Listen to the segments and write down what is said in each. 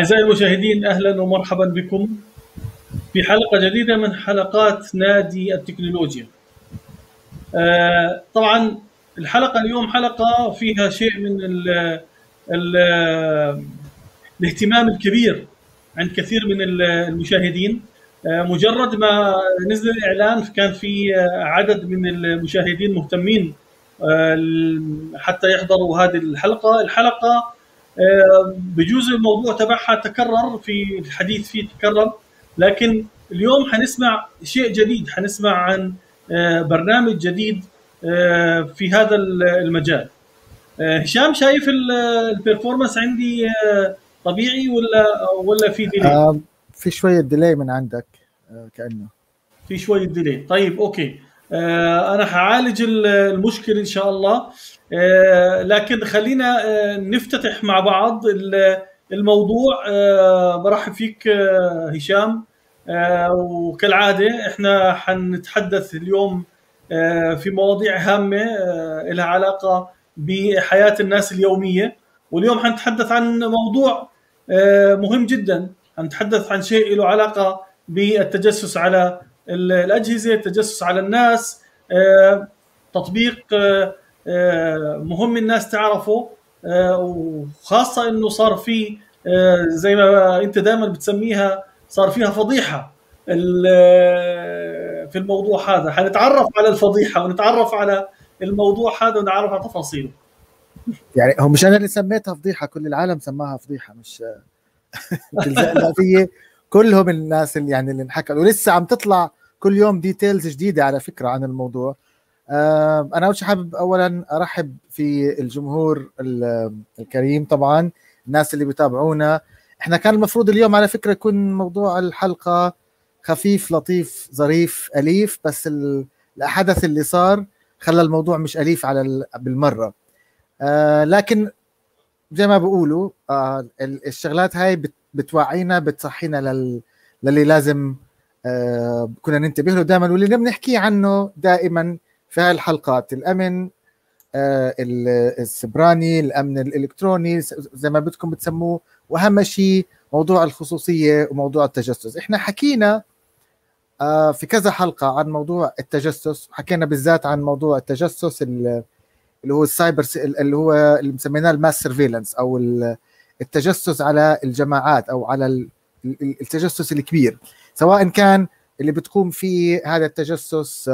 أعزائي المشاهدين أهلا ومرحبا بكم في حلقة جديدة من حلقات نادي التكنولوجيا آه، طبعا الحلقة اليوم حلقة فيها شيء من الـ الـ الاهتمام الكبير عند كثير من المشاهدين آه، مجرد ما نزل الإعلان كان في عدد من المشاهدين مهتمين آه، حتى يحضروا هذه الحلقة الحلقة آه، بجوز الموضوع تبعها تكرر في الحديث فيه تكرر لكن اليوم حنسمع شيء جديد حنسمع عن آه، برنامج جديد آه، في هذا المجال هشام شايف البرفورمانس عندي طبيعي ولا ولا في ديلي؟ في شويه ديلي من عندك كانه في شويه ديلي طيب اوكي آه، انا حعالج المشكله ان شاء الله آه، لكن خلينا آه، نفتتح مع بعض الموضوع برحب فيك هشام وكالعاده احنا حنتحدث اليوم في مواضيع هامه لها علاقه بحياه الناس اليوميه واليوم حنتحدث عن موضوع مهم جدا حنتحدث عن شيء له علاقه بالتجسس على الاجهزه التجسس على الناس آه، تطبيق آه، آه، مهم الناس تعرفه وخاصه انه صار في زي ما انت دائما بتسميها صار فيها فضيحه في الموضوع هذا حنتعرف على الفضيحه ونتعرف على الموضوع هذا ونتعرف على تفاصيله يعني هو مش انا اللي سميتها فضيحه كل العالم سماها فضيحه مش الجزء كلهم الناس اللي يعني اللي انحكى ولسه عم تطلع كل يوم ديتيلز جديده على فكره عن الموضوع انا اول شيء حابب اولا ارحب في الجمهور الكريم طبعا الناس اللي بيتابعونا احنا كان المفروض اليوم على فكره يكون موضوع الحلقه خفيف لطيف ظريف اليف بس الحدث اللي صار خلى الموضوع مش اليف على بالمره آه، لكن زي ما بقولوا آه، الشغلات هاي بت بتوعينا بتصحينا لل... للي لازم آه كنا ننتبه له دائما واللي بنحكي عنه دائما في هاي الحلقات الامن آه السبراني الامن الالكتروني زي ما بدكم بتسموه واهم شيء موضوع الخصوصيه وموضوع التجسس احنا حكينا آه في كذا حلقه عن موضوع التجسس وحكينا بالذات عن موضوع التجسس اللي هو السايبر اللي هو اللي مسميناه الماس سيرفيلنس او التجسس على الجماعات او على التجسس الكبير سواء كان اللي بتقوم فيه هذا التجسس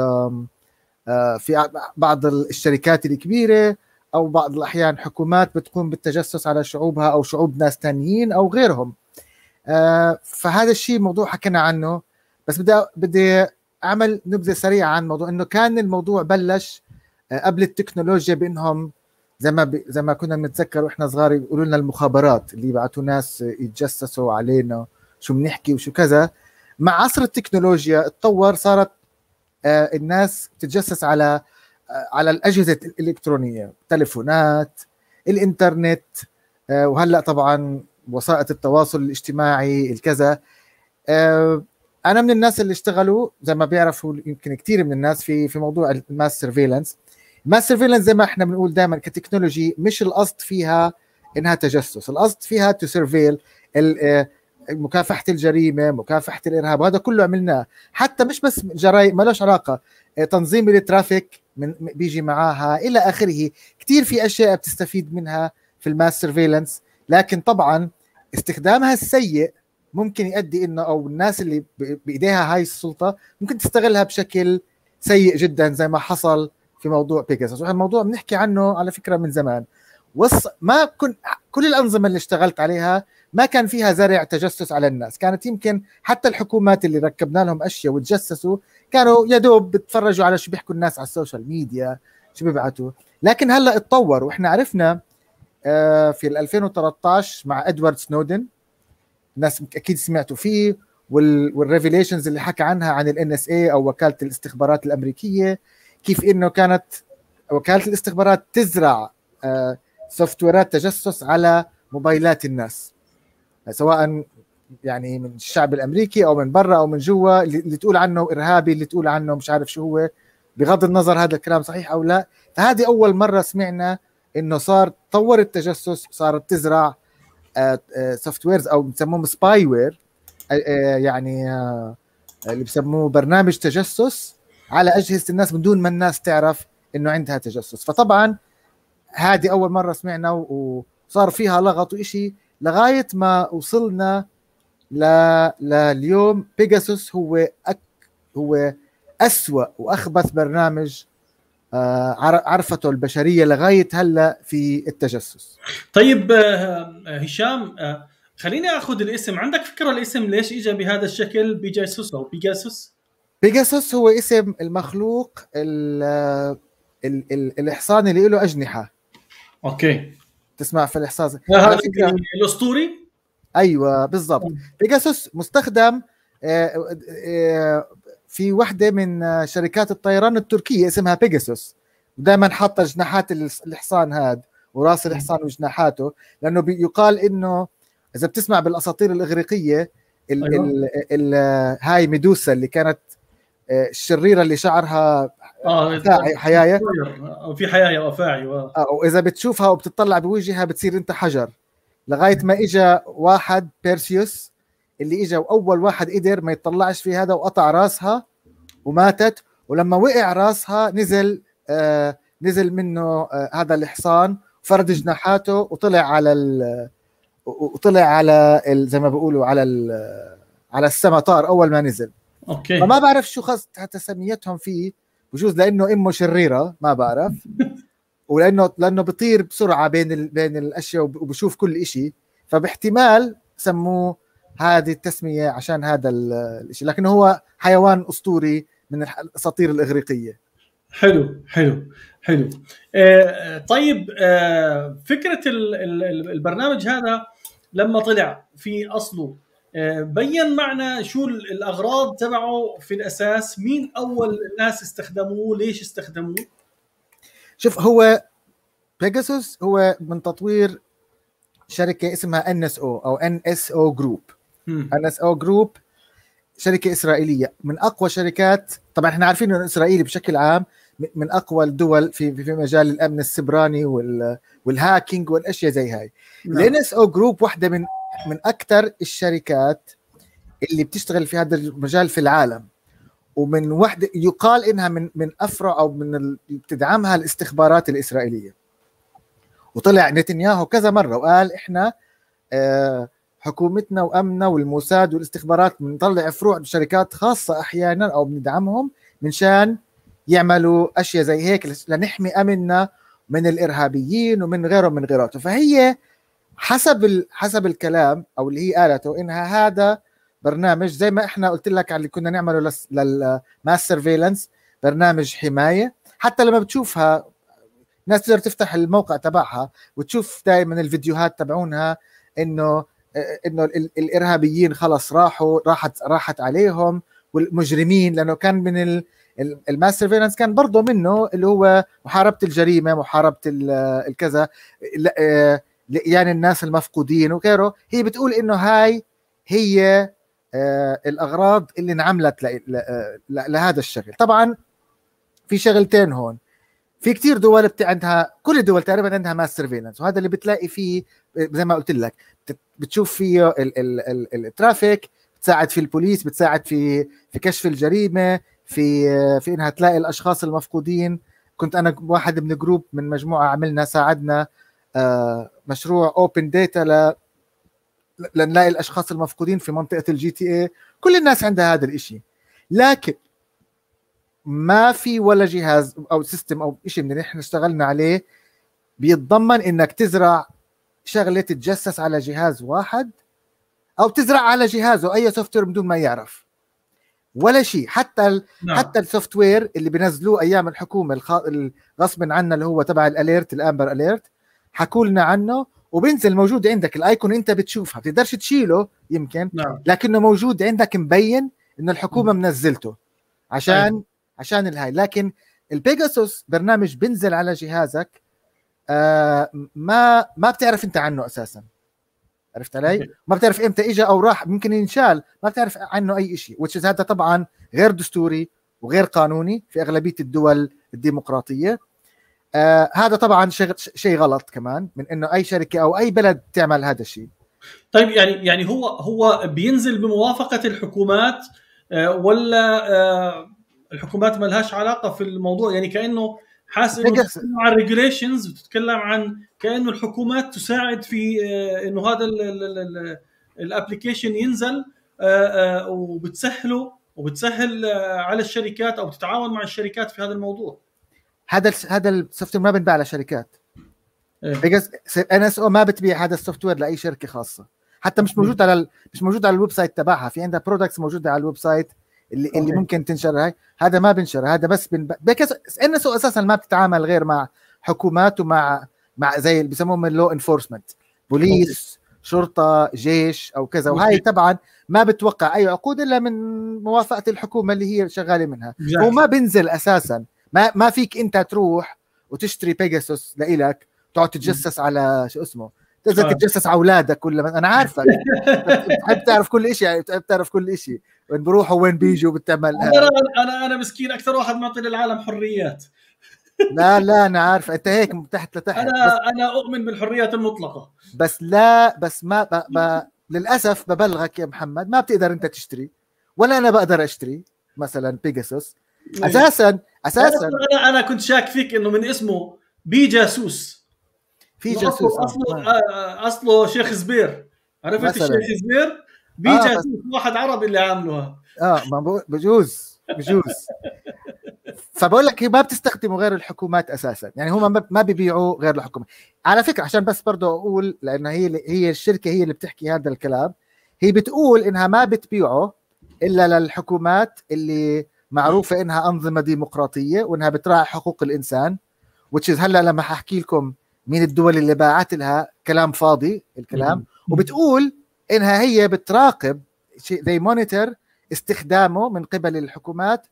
في بعض الشركات الكبيره او بعض الاحيان حكومات بتقوم بالتجسس على شعوبها او شعوب ناس ثانيين او غيرهم فهذا الشيء موضوع حكينا عنه بس بدي بدي اعمل نبذه سريعه عن موضوع انه كان الموضوع بلش قبل التكنولوجيا بانهم زي ما ب... زي ما كنا بنتذكر واحنا صغار يقولوا لنا المخابرات اللي يبعثوا ناس يتجسسوا علينا شو بنحكي وشو كذا مع عصر التكنولوجيا اتطور صارت آه الناس تتجسس على آه على الاجهزه الالكترونيه تلفونات الانترنت آه وهلا طبعا وسائل التواصل الاجتماعي الكذا آه، انا من الناس اللي اشتغلوا زي ما بيعرفوا يمكن كثير من الناس في في موضوع الماس سيرفيلانس ما السيرفيلنس زي ما احنا بنقول دائما كتكنولوجي مش القصد فيها انها تجسس القصد فيها تو سرفيل آه، مكافحه الجريمه مكافحه الارهاب وهذا كله عملناه حتى مش بس جرائم مالوش علاقه آه، تنظيم الترافيك من بيجي معاها الى اخره كثير في اشياء بتستفيد منها في الماس سيرفيلنس لكن طبعا استخدامها السيء ممكن يؤدي انه او الناس اللي بايديها هاي السلطه ممكن تستغلها بشكل سيء جدا زي ما حصل في موضوع بيجاسوس الموضوع بنحكي عنه على فكره من زمان وص... ما كن... كل الانظمه اللي اشتغلت عليها ما كان فيها زرع تجسس على الناس كانت يمكن حتى الحكومات اللي ركبنا لهم اشياء وتجسسوا كانوا يا دوب بتفرجوا على شو بيحكوا الناس على السوشيال ميديا شو بيبعتوا لكن هلا اتطور واحنا عرفنا آه، في 2013 مع ادوارد سنودن الناس اكيد سمعتوا فيه والريفيليشنز اللي حكى عنها عن ان اس اي او وكاله الاستخبارات الامريكيه كيف انه كانت وكاله الاستخبارات تزرع سوفت آه، ويرات تجسس على موبايلات الناس سواء يعني من الشعب الامريكي او من برا او من جوا اللي تقول عنه ارهابي اللي تقول عنه مش عارف شو هو بغض النظر هذا الكلام صحيح او لا فهذه اول مره سمعنا انه صار طور التجسس صارت تزرع سوفت آه، ويرز آه، او بسموهم سباي وير يعني اللي بسموه برنامج تجسس على اجهزه الناس من دون ما الناس تعرف انه عندها تجسس فطبعا هذه اول مره سمعنا وصار فيها لغط وإشي لغايه ما وصلنا ل... لليوم بيجاسوس هو أك... هو اسوا واخبث برنامج آه، عرفته البشريه لغايه هلا في التجسس طيب آه، آه، هشام خليني اخذ الاسم عندك فكره الاسم ليش اجى بهذا الشكل بيجاسوس او بيجاسوس بيجاسوس هو اسم المخلوق ال ال الحصان اللي له اجنحه اوكي تسمع في الاحصان هذا الاسطوري ايوه بالضبط بيجاسوس مستخدم آه، آه، في وحده من شركات الطيران التركيه اسمها بيجاسوس دائما حاطه جناحات الحصان هذا وراس الحصان وجناحاته لانه يقال انه اذا بتسمع بالاساطير الاغريقيه ال أيوة. ال ال هاي ميدوسا اللي كانت آه، الشريره اللي شعرها آه حيايه او آه، آه، في حيايه او فاعي واذا بتشوفها وبتطلع بوجهها بتصير انت حجر لغايه ما اجى واحد بيرسيوس اللي اجى واول واحد قدر ما يطلعش في هذا وقطع راسها وماتت ولما وقع راسها نزل آه نزل منه آه هذا الحصان فرد جناحاته وطلع على ال وطلع على ال زي ما بيقولوا على ال على السما طار اول ما نزل اوكي فما بعرف شو خص حتى سميتهم فيه بجوز لانه امه شريره ما بعرف ولانه لانه بيطير بسرعه بين ال... بين الاشياء وبشوف كل شيء فباحتمال سموه هذه التسميه عشان هذا الشيء لكن هو حيوان اسطوري من الاساطير الاغريقيه حلو حلو حلو آه، طيب آه، فكره البرنامج هذا لما طلع في اصله بين معنا شو الاغراض تبعه في الاساس مين اول الناس استخدموه ليش استخدموه شوف هو بيجاسوس هو من تطوير شركه اسمها ان اس او او ان اس او جروب ان اس او جروب شركه اسرائيليه من اقوى شركات طبعا احنا عارفين انه اسرائيل بشكل عام من اقوى الدول في في مجال الامن وال والهاكينج والاشياء زي هاي ان اس او جروب واحده من من اكثر الشركات اللي بتشتغل في هذا المجال في العالم ومن وحده يقال انها من من افرع او من ال... بتدعمها الاستخبارات الاسرائيليه وطلع نتنياهو كذا مره وقال احنا آه حكومتنا وامنا والموساد والاستخبارات بنطلع فروع شركات خاصه احيانا او بندعمهم منشان يعملوا اشياء زي هيك لنحمي امننا من الارهابيين ومن غيره من غيراته فهي حسب ال... حسب الكلام او اللي هي قالته انها هذا برنامج زي ما احنا قلت لك على اللي كنا نعمله لس... للماس سيرفيلنس برنامج حمايه حتى لما بتشوفها ناس تقدر تفتح الموقع تبعها وتشوف دائما الفيديوهات تبعونها انه انه الارهابيين خلص راحوا راحت راحت عليهم والمجرمين لانه كان من الماس سيرفيلانس كان برضه منه اللي هو محاربه الجريمه محاربه الكذا يعني الناس المفقودين وغيره هي بتقول انه هاي هي آه، الاغراض اللي انعملت لهذا الشغل طبعا في شغلتين هون في كتير دول عندها كل الدول تقريبا عندها ماس سيرفيلنس وهذا اللي بتلاقي فيه زي ما قلت لك بتشوف فيه الترافيك بتساعد في البوليس بتساعد في في كشف الجريمه في في انها تلاقي الاشخاص المفقودين كنت انا واحد من جروب من مجموعه عملنا ساعدنا آه مشروع اوبن داتا ل لنلاقي الاشخاص المفقودين في منطقه الجي تي اي كل الناس عندها هذا الشيء لكن ما في ولا جهاز او سيستم او شيء من اللي احنا اشتغلنا عليه بيتضمن انك تزرع شغله تتجسس على جهاز واحد او تزرع على جهازه اي سوفت وير بدون ما يعرف ولا شيء حتى ال... نعم. حتى السوفت وير اللي بينزلوه ايام الحكومه الخ... غصبا عنا اللي هو تبع الاليرت الامبر اليرت حكوا لنا عنه وبينزل موجود عندك الايكون انت بتشوفها بتقدرش تشيله يمكن نعم. لكنه موجود عندك مبين انه الحكومه منزلته عشان أيه. عشان الهاي لكن البيجاسوس برنامج بينزل على جهازك آه ما ما بتعرف انت عنه اساسا عرفت علي؟ ما بتعرف امتى اجى او راح ممكن ينشال ما بتعرف عنه اي شيء وتش هذا طبعا غير دستوري وغير قانوني في اغلبيه الدول الديمقراطيه آه هذا طبعا شيء غلط كمان من انه اي شركه او اي بلد تعمل هذا الشيء طيب يعني يعني هو هو بينزل بموافقه الحكومات آه ولا آه الحكومات ما لهاش علاقه في الموضوع يعني كانه حاسس انه بتتكلم عن ريجوليشنز بتتكلم عن كانه الحكومات تساعد في آه، انه هذا الابلكيشن ينزل آه، آه، وبتسهله وبتسهل على الشركات او بتتعاون مع الشركات في هذا الموضوع هذا هذا السوفت وير ما بنباع لشركات ان اس او ما بتبيع هذا السوفت وير لاي شركه خاصه حتى مش موجود على مش موجود على الويب سايت تبعها في عندها برودكتس موجوده على الويب سايت اللي أوكي. اللي ممكن تنشر هاي هذا ما بنشر هذا بس بن... ان اس او اساسا ما بتتعامل غير مع حكومات ومع مع زي اللي بسموهم اللو انفورسمنت بوليس شرطه جيش او كذا وهي طبعا ما بتوقع اي عقود الا من موافقه الحكومه اللي هي شغاله منها هو ما بنزل اساسا ما ما فيك انت تروح وتشتري بيجاسوس لإلك تقعد تتجسس على شو اسمه تقدر آه. تتجسس على اولادك ولا انا عارفك بتحب تعرف كل شيء يعني، بتحب تعرف كل شيء وين بروحوا وين بيجوا بتعمل آه. انا انا انا مسكين اكثر واحد معطي للعالم حريات لا لا انا عارف انت هيك من تحت لتحت انا انا اؤمن بالحريات المطلقه بس لا بس ما ب... ب... للاسف ببلغك يا محمد ما بتقدر انت تشتري ولا انا بقدر اشتري مثلا بيجاسوس إيه. اساسا اساسا انا انا كنت شاك فيك انه من اسمه بي جاسوس في جاسوس اصله آه. آه، اصله شيخ زبير عرفت مثلاً. الشيخ زبير آه، بي آه جاسوس بس... واحد عربي اللي عاملها اه بجوز بجوز فبقول لك ما بتستخدمه غير الحكومات اساسا يعني هم ما بيبيعوا غير الحكومه على فكره عشان بس برضه اقول لانه هي هي الشركه هي اللي بتحكي هذا الكلام هي بتقول انها ما بتبيعه الا للحكومات اللي معروفه انها انظمه ديمقراطيه وانها بتراعي حقوق الانسان وتشيز هلا لما حأحكي لكم مين الدول اللي باعت لها كلام فاضي الكلام وبتقول انها هي بتراقب they monitor استخدامه من قبل الحكومات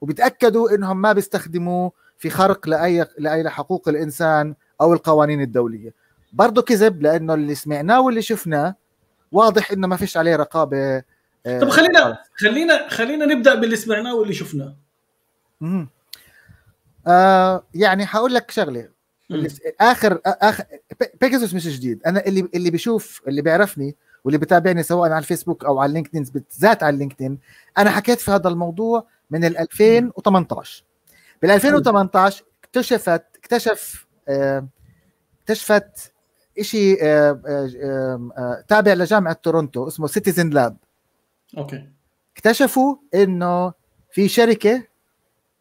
وبتاكدوا انهم ما بيستخدموه في خرق لاي لاي حقوق الانسان او القوانين الدوليه برضه كذب لانه اللي سمعناه واللي شفناه واضح انه ما فيش عليه رقابه آه، طب خلينا خلينا خلينا نبدا باللي سمعناه واللي شفناه امم آه يعني حاقول لك شغله اخر اخر بيجاسوس مش جديد انا اللي اللي بيشوف اللي بيعرفني واللي بتابعني سواء على الفيسبوك او على لينكدين بالذات على لينكدين انا حكيت في هذا الموضوع من 2018 بال 2018 اكتشفت اكتشف آه، اكتشفت شيء آه، تابع لجامعه تورونتو اسمه سيتيزن لاب اوكي اكتشفوا انه في شركه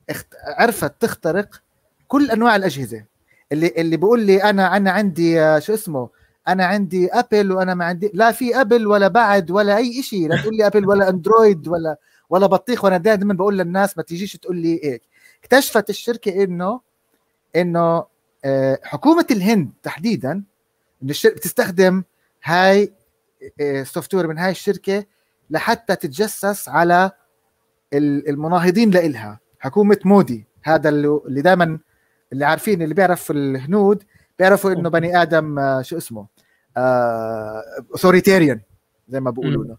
اخت... عرفت تخترق كل انواع الاجهزه اللي اللي بيقول لي انا انا عندي آه، شو اسمه انا عندي ابل وانا ما عندي لا في ابل ولا بعد ولا اي شيء لا تقول لي ابل ولا اندرويد ولا ولا بطيخ وانا دائما بقول للناس ما تيجيش تقول لي هيك إيه. اكتشفت الشركه انه انه آه، حكومه الهند تحديدا الشركه بتستخدم هاي سوفت آه، وير من هاي الشركه لحتى تتجسس على المناهضين لإلها حكومة مودي هذا اللي دائما اللي عارفين اللي بيعرف الهنود بيعرفوا انه بني ادم آه، شو اسمه اوثوريتيريان آه، زي ما بيقولوا له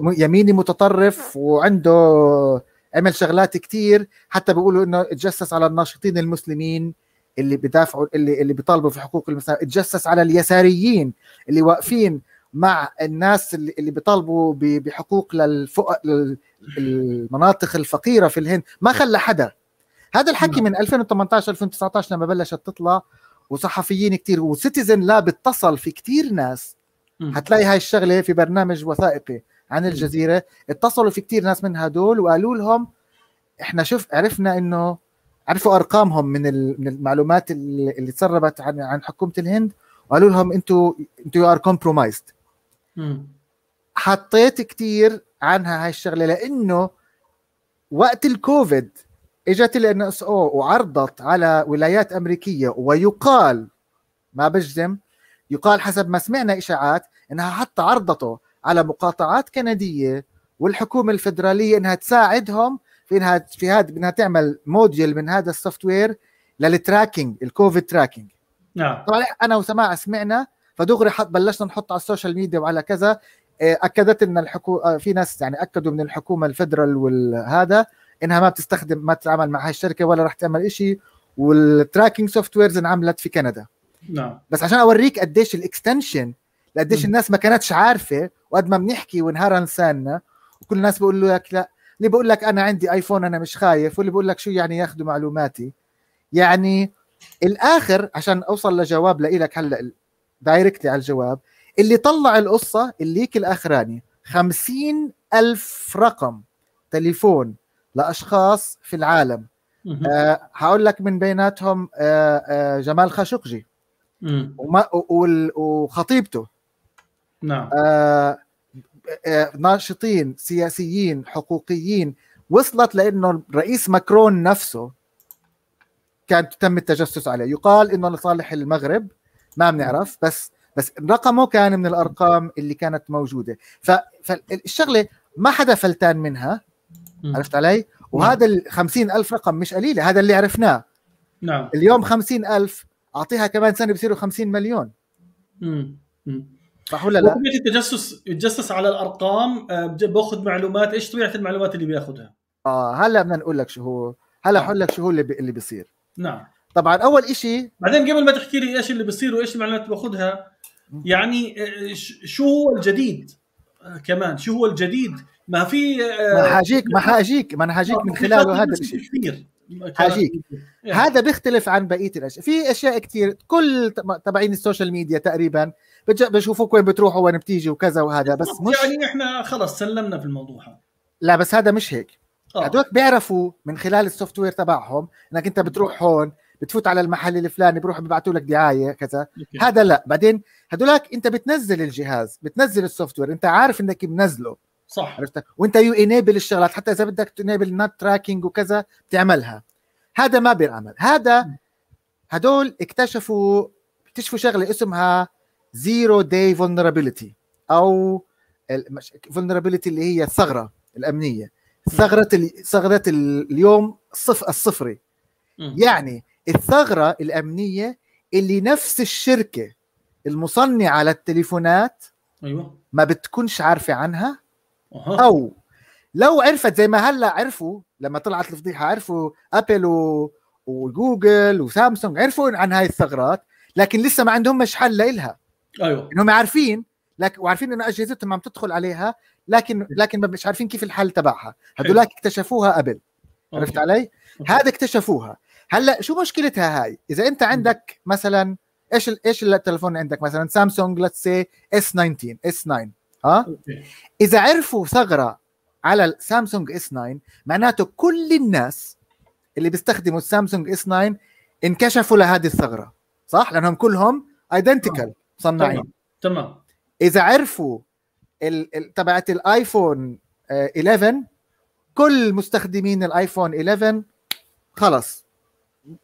ويميني متطرف وعنده عمل شغلات كتير حتى بيقولوا انه اتجسس على الناشطين المسلمين اللي بدافعوا اللي اللي بيطالبوا في حقوق المسلمين اتجسس على اليساريين اللي واقفين مع الناس اللي, اللي بيطالبوا بحقوق للفق... للمناطق الفقيره في الهند ما نعم. خلى حدا هذا الحكي نعم. من 2018 2019 لما بلشت تطلع وصحفيين كتير وسيتيزن لاب اتصل في كتير ناس هتلاقي هاي الشغله في برنامج وثائقي عن الجزيره اتصلوا في كتير ناس من هدول وقالوا لهم احنا شوف عرفنا انه عرفوا ارقامهم من من المعلومات اللي تسربت عن عن حكومه الهند وقالوا لهم انتوا انتوا يو ار كومبرومايزد حطيت كثير عنها هاي الشغله لانه وقت الكوفيد اجت ال اس او وعرضت على ولايات امريكيه ويقال ما بجزم يقال حسب ما سمعنا اشاعات انها حتى عرضته على مقاطعات كنديه والحكومه الفدراليه انها تساعدهم في انها في هذا انها تعمل موديل من هذا السوفت وير للتراكينج الكوفيد تراكينج نعم طبعا انا وسماع سمعنا فدغري حط بلشنا نحط على السوشيال ميديا وعلى كذا آه، اكدت لنا الحكومه آه، في ناس يعني اكدوا من الحكومه الفدرال والهذا انها ما بتستخدم ما تتعامل مع هاي الشركه ولا راح تعمل شيء والتراكنج سوفت ويرز انعملت في كندا نعم بس عشان اوريك قديش الاكستنشن لقديش الناس ما كانتش عارفه وقد ما بنحكي ونهار لساننا وكل الناس بيقول لك لا اللي بقول لك انا عندي ايفون انا مش خايف واللي بقول لك شو يعني ياخذوا معلوماتي يعني الاخر عشان اوصل لجواب لإلك هلا دايركتلي على الجواب اللي طلع القصه الليك الاخراني خمسين ألف رقم تليفون لأشخاص في العالم أه لك من بيناتهم أه أه جمال خاشقجي وما وخطيبته نعم آه،, أه ناشطين سياسيين حقوقيين وصلت لانه الرئيس ماكرون نفسه كان تم التجسس عليه يقال انه لصالح المغرب ما بنعرف بس بس رقمه كان من الارقام اللي كانت موجوده فالشغله ما حدا فلتان منها عرفت علي وهذا ال ألف رقم مش قليله هذا اللي عرفناه نعم اليوم خمسين ألف اعطيها كمان سنه بصيروا 50 مليون امم صح ولا لا؟ التجسس يتجسس على الارقام آه، باخذ معلومات ايش طبيعه المعلومات اللي بياخذها؟ اه هلا بدنا نقول لك شو هو هلا نعم. حقول لك شو هو اللي بي... اللي بيصير نعم طبعا اول شيء بعدين قبل ما تحكي لي ايش اللي بيصير وايش المعلومات باخذها يعني آه، شو هو الجديد آه، كمان شو هو الجديد ما في آه، ما حاجيك ما حاجيك ما انا حاجيك من خلاله هذا الشيء كثير حاجيك يعني. هذا بيختلف عن بقيه الاشياء في اشياء كثير كل تبعين السوشيال ميديا تقريبا بشوفوك وين بتروحوا وين بتيجي وكذا وهذا بس مش يعني احنا خلص سلمنا في الموضوع لا بس هذا مش هيك هدول بيعرفوا من خلال السوفت وير تبعهم انك انت بتروح هون بتفوت على المحل الفلاني بروح ببعثوا لك دعايه كذا هذا لا بعدين هدولك انت بتنزل الجهاز بتنزل السوفت وير انت عارف انك منزله صح عرفت وانت يو انيبل الشغلات حتى اذا بدك تنيبل نات تراكنج وكذا بتعملها هذا ما بينعمل هذا هدول اكتشفوا اكتشفوا شغله اسمها زيرو داي فولنربيليتي او فولنربيلتي اللي هي الثغره الامنيه ثغره ثغره اليوم الصف الصفري يعني الثغره الامنيه اللي نفس الشركه المصنعه للتليفونات ايوه ما بتكونش عارفه عنها أوه. او لو عرفت زي ما هلا عرفوا لما طلعت الفضيحه عرفوا ابل و... وجوجل وسامسونج عرفوا عن هاي الثغرات لكن لسه ما عندهم مش حل لإلها ايوه انهم عارفين لك وعارفين انه اجهزتهم عم تدخل عليها لكن لكن مش عارفين كيف الحل تبعها هذولاك اكتشفوها قبل عرفت علي؟ هذا اكتشفوها هلا شو مشكلتها هاي اذا انت عندك مثلا ايش ايش التليفون عندك مثلا سامسونج ليتس سي اس 19 اس 9 ها اذا عرفوا ثغره على السامسونج اس 9 معناته كل الناس اللي بيستخدموا السامسونج اس 9 انكشفوا لهذه الثغره صح لانهم كلهم ايدنتيكال مصنعين تمام اذا عرفوا تبعت الايفون آه، 11 كل مستخدمين الايفون 11 خلص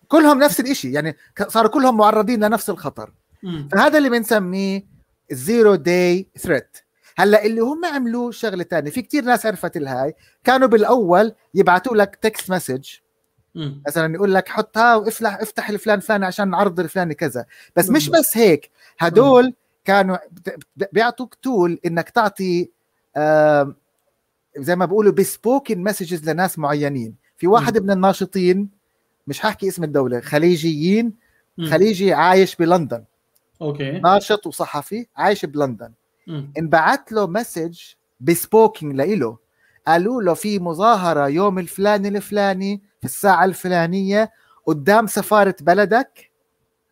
كلهم نفس الشيء يعني صاروا كلهم معرضين لنفس الخطر فهذا اللي بنسميه الزيرو داي ثريت هلا اللي هم عملوه شغله ثانيه في كتير ناس عرفت الهاي كانوا بالاول يبعثوا لك تكست مسج مثلا يقول لك حطها وافلح افتح الفلان فلان عشان نعرض الفلاني كذا بس مش بس هيك هدول كانوا بيعطوك تول انك تعطي آه زي ما بيقولوا بسبوكن مسجز لناس معينين في واحد من الناشطين مش هحكي اسم الدوله خليجيين خليجي عايش بلندن اوكي ناشط وصحفي عايش بلندن انبعت له مسج بسبوكينج لإله قالوا له في مظاهره يوم الفلاني الفلاني في الساعه الفلانيه قدام سفاره بلدك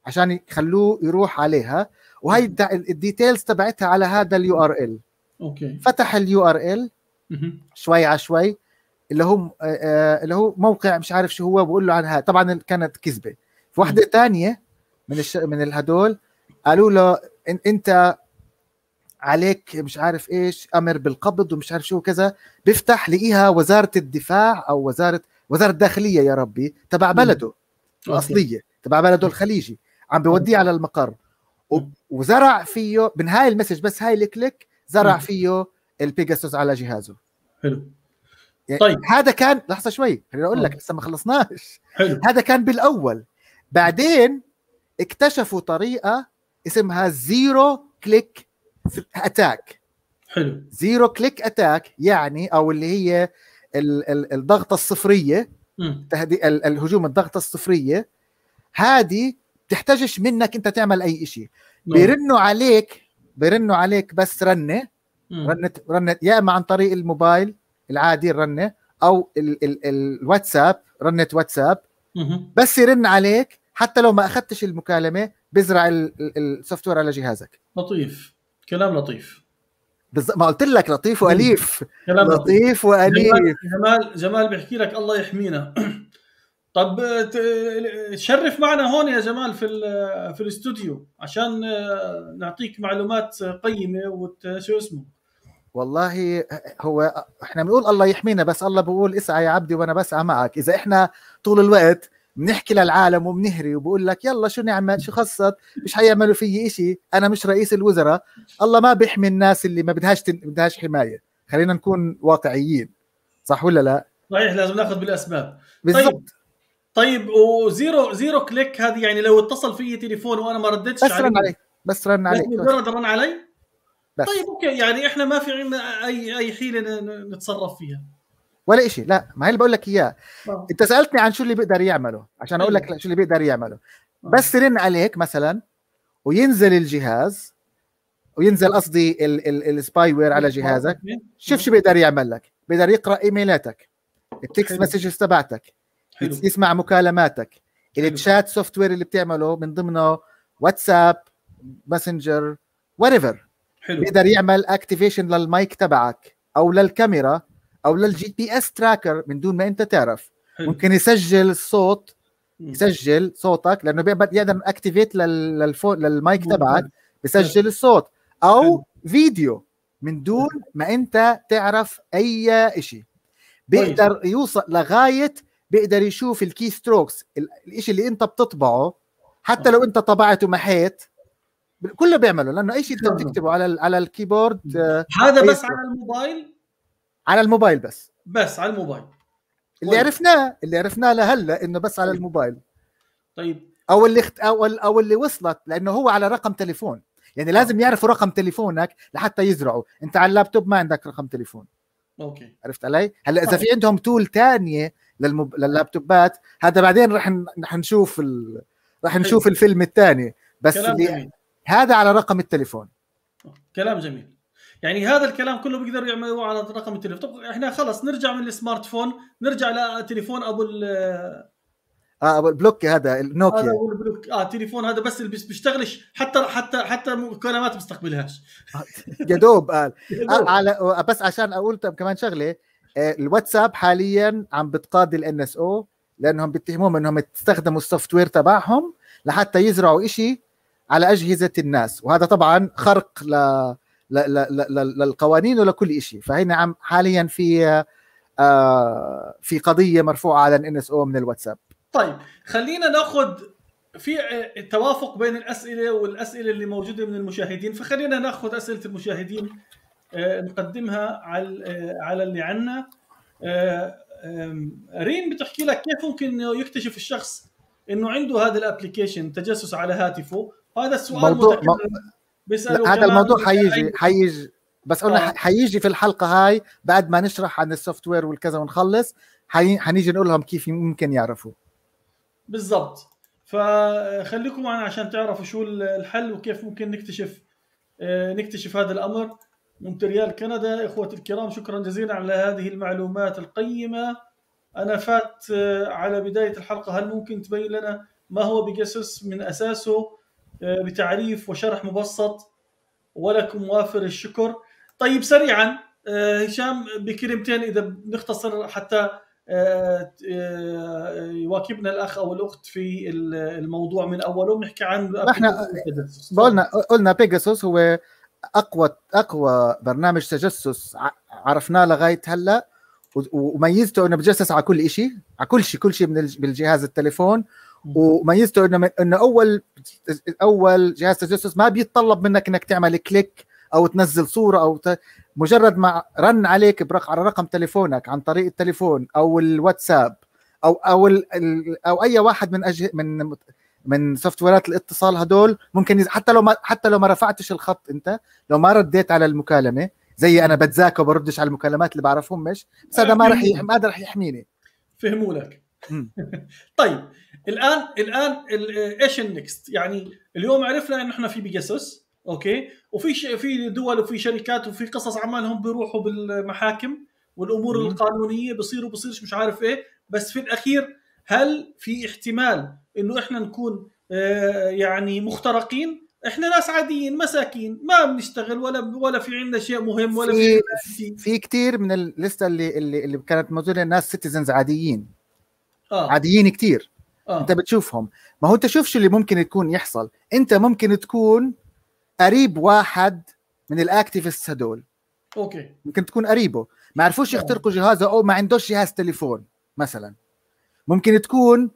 عشان يخلوه يروح عليها وهي الديتيلز تبعتها على هذا اليو ار ال اوكي فتح اليو ار ال شوي على شوي اللي هو آه، آه، اللي هو موقع مش عارف شو هو بقول له عن هذا طبعا كانت كذبه في واحده ثانيه من الش... من هدول قالوا له إن انت عليك مش عارف ايش امر بالقبض ومش عارف شو كذا بيفتح لقيها وزاره الدفاع او وزاره وزاره الداخليه يا ربي تبع بلده الاصليه تبع بلده الخليجي عم بوديه على المقر وزرع فيه من هاي المسج بس هاي الكليك زرع فيه البيجاسوس على جهازه حلو يعني طيب هذا كان لحظه شوي خليني اقول لك لسه ما خلصناش حلو. هذا كان بالاول بعدين اكتشفوا طريقه اسمها زيرو كليك اتاك حلو زيرو كليك اتاك يعني او اللي هي الضغطه الصفريه تهدي الهجوم الضغطه الصفريه هذه تحتاجش منك انت تعمل اي شيء نعم. بيرنوا عليك بيرنوا عليك بس رنه رنه رنه يا اما عن طريق الموبايل العادي الرنه او ال ال الواتساب رنه واتساب بس يرن عليك حتى لو ما اخذتش المكالمه بزرع السوفت وير على جهازك لطيف كلام لطيف بز... ما قلت لك لطيف واليف كلام لطيف واليف جمال جمال بيحكي لك الله يحمينا طب شرف معنا هون يا جمال في في الاستوديو عشان آه، نعطيك معلومات قيمه وشو اسمه والله هو احنا بنقول الله يحمينا بس الله بقول اسعى يا عبدي وانا بسعى معك اذا احنا طول الوقت بنحكي للعالم وبنهري وبقول لك يلا شو نعمل شو خصت مش حيعملوا في إشي انا مش رئيس الوزراء الله ما بيحمي الناس اللي ما بدهاش تن... بدهاش حمايه خلينا نكون واقعيين صح ولا لا صحيح لازم ناخذ بالاسباب بالزبط. طيب طيب وزيرو زيرو كليك هذه يعني لو اتصل في تليفون وانا ما ردتش بس رن عليك بس رن عليك بس مجرد رن علي بس. طيب اوكي يعني احنا ما في عندنا اي اي حيله نتصرف فيها ولا شيء لا ما هي اللي بقول لك اياه آه. انت سالتني عن شو اللي بيقدر يعمله عشان اقول إيه. لك شو اللي بيقدر يعمله آه. بس يرن عليك مثلا وينزل الجهاز وينزل قصدي السباي وير على آه. جهازك شوف شو بيقدر يعمل لك بيقدر يقرا ايميلاتك التكست مسجز تبعتك يسمع مكالماتك التشات سوفت وير اللي بتعمله من ضمنه واتساب ماسنجر وات حلو بيقدر يعمل اكتيفيشن للمايك تبعك او للكاميرا او للجي بي اس تراكر من دون ما انت تعرف حلو. ممكن يسجل الصوت يسجل صوتك لانه بيقدر يقدر اكتيفيت للفون للمايك تبعك بيسجل الصوت او فيديو من دون ما انت تعرف اي شيء بيقدر يوصل لغايه بيقدر يشوف الكي ستروكس الشيء اللي انت بتطبعه حتى آه. لو انت طبعته ومحيت كله بيعمله لانه اي شيء انت نعم. بتكتبه على على الكيبورد نعم. آه، هذا بس على الموبايل على الموبايل بس بس على الموبايل اللي طيب. عرفناه اللي عرفناه لهلا انه بس على طيب. الموبايل طيب او اللي اخت... او او اللي وصلت لانه هو على رقم تليفون يعني آه. لازم يعرفوا رقم تليفونك لحتى يزرعوا انت على اللابتوب ما عندك رقم تليفون اوكي عرفت علي هلا اذا طيب. في عندهم تول تانية للموب... لللابتوبات هذا بعدين رح رح نشوف ال... رح نشوف الفيلم الثاني بس اللي... هذا على رقم التليفون كلام جميل يعني هذا الكلام كله بيقدروا يعملوه على رقم التليفون طب احنا خلص نرجع من السمارت فون نرجع لتليفون ابو ال اه ابو البلوك هذا النوكيا هذا ابو البلوك اه تليفون هذا بس اللي بيشتغلش حتى حتى حتى مكالمات ما يا دوب قال قال على آه، بس عشان اقول طب كمان شغله آه، الواتساب حاليا عم بتقاضي الان اس او لانهم بيتهموهم انهم استخدموا السوفت وير تبعهم لحتى يزرعوا شيء على اجهزه الناس وهذا طبعا خرق ل... ل... ل... ل... للقوانين ولكل شيء فهنا عم حاليا في آه في قضيه مرفوعه على الان اس او من الواتساب طيب خلينا ناخذ في توافق بين الاسئله والاسئله اللي موجوده من المشاهدين فخلينا ناخذ اسئله المشاهدين آه نقدمها على آه على اللي عندنا آه، ريم بتحكي لك كيف ممكن انه يكتشف الشخص انه عنده هذا الابلكيشن تجسس على هاتفه هذا السؤال موضوع م... هذا الموضوع حيجي حيجي بس قلنا آه. حيجي في الحلقه هاي بعد ما نشرح عن السوفت وير والكذا ونخلص حي... حنيجي نقول لهم كيف ممكن يعرفوا بالضبط فخليكم معنا عشان تعرفوا شو الحل وكيف ممكن نكتشف آه، نكتشف هذا الامر مونتريال كندا اخوتي الكرام شكرا جزيلا على هذه المعلومات القيمه انا فات آه، على بدايه الحلقه هل ممكن تبين لنا ما هو بيجاسوس من اساسه آه، بتعريف وشرح مبسط ولكم وافر الشكر طيب سريعا آه، هشام بكلمتين اذا بنختصر حتى آه، يواكبنا الاخ او الاخت في الموضوع من اوله بنحكي عن احنا قلنا قلنا بيجاسوس هو اقوى اقوى برنامج تجسس عرفناه لغايه هلا وميزته انه بتجسس على كل شيء على كل شيء كل شيء من بالجهاز التليفون وميزته انه انه اول اول جهاز تجسس ما بيتطلب منك انك تعمل كليك او تنزل صوره او ت... مجرد ما رن عليك برق على رقم تليفونك عن طريق التليفون او الواتساب او او ال... او اي واحد من أجه... من من سوفت ويرات الاتصال هدول ممكن يز... حتى لو ما حتى لو ما رفعتش الخط انت لو ما رديت على المكالمه زي انا بتذاكى وبردش على المكالمات اللي بعرفهم مش بس هذا ما آه، راح ما راح يحميني فهموا لك طيب الان الان ايش النكست؟ يعني اليوم عرفنا انه احنا في بيجاسوس اوكي وفي ش... في دول وفي شركات وفي قصص عمالهم بيروحوا بالمحاكم والامور مم. القانونيه بصير وبصيرش مش عارف ايه بس في الاخير هل في احتمال انه احنا نكون آه يعني مخترقين احنا ناس عاديين مساكين ما بنشتغل ولا ولا في عندنا شيء مهم ولا في في, في كثير من الليسته اللي اللي, اللي كانت موجوده الناس سيتيزنز عاديين آه. عاديين كثير آه. انت بتشوفهم ما هو انت شوف شو اللي ممكن يكون يحصل انت ممكن تكون قريب واحد من الاكتيفيست هدول اوكي ممكن تكون قريبه ما عرفوش نعم. يخترقوا جهازه او ما عندوش جهاز تليفون مثلا ممكن تكون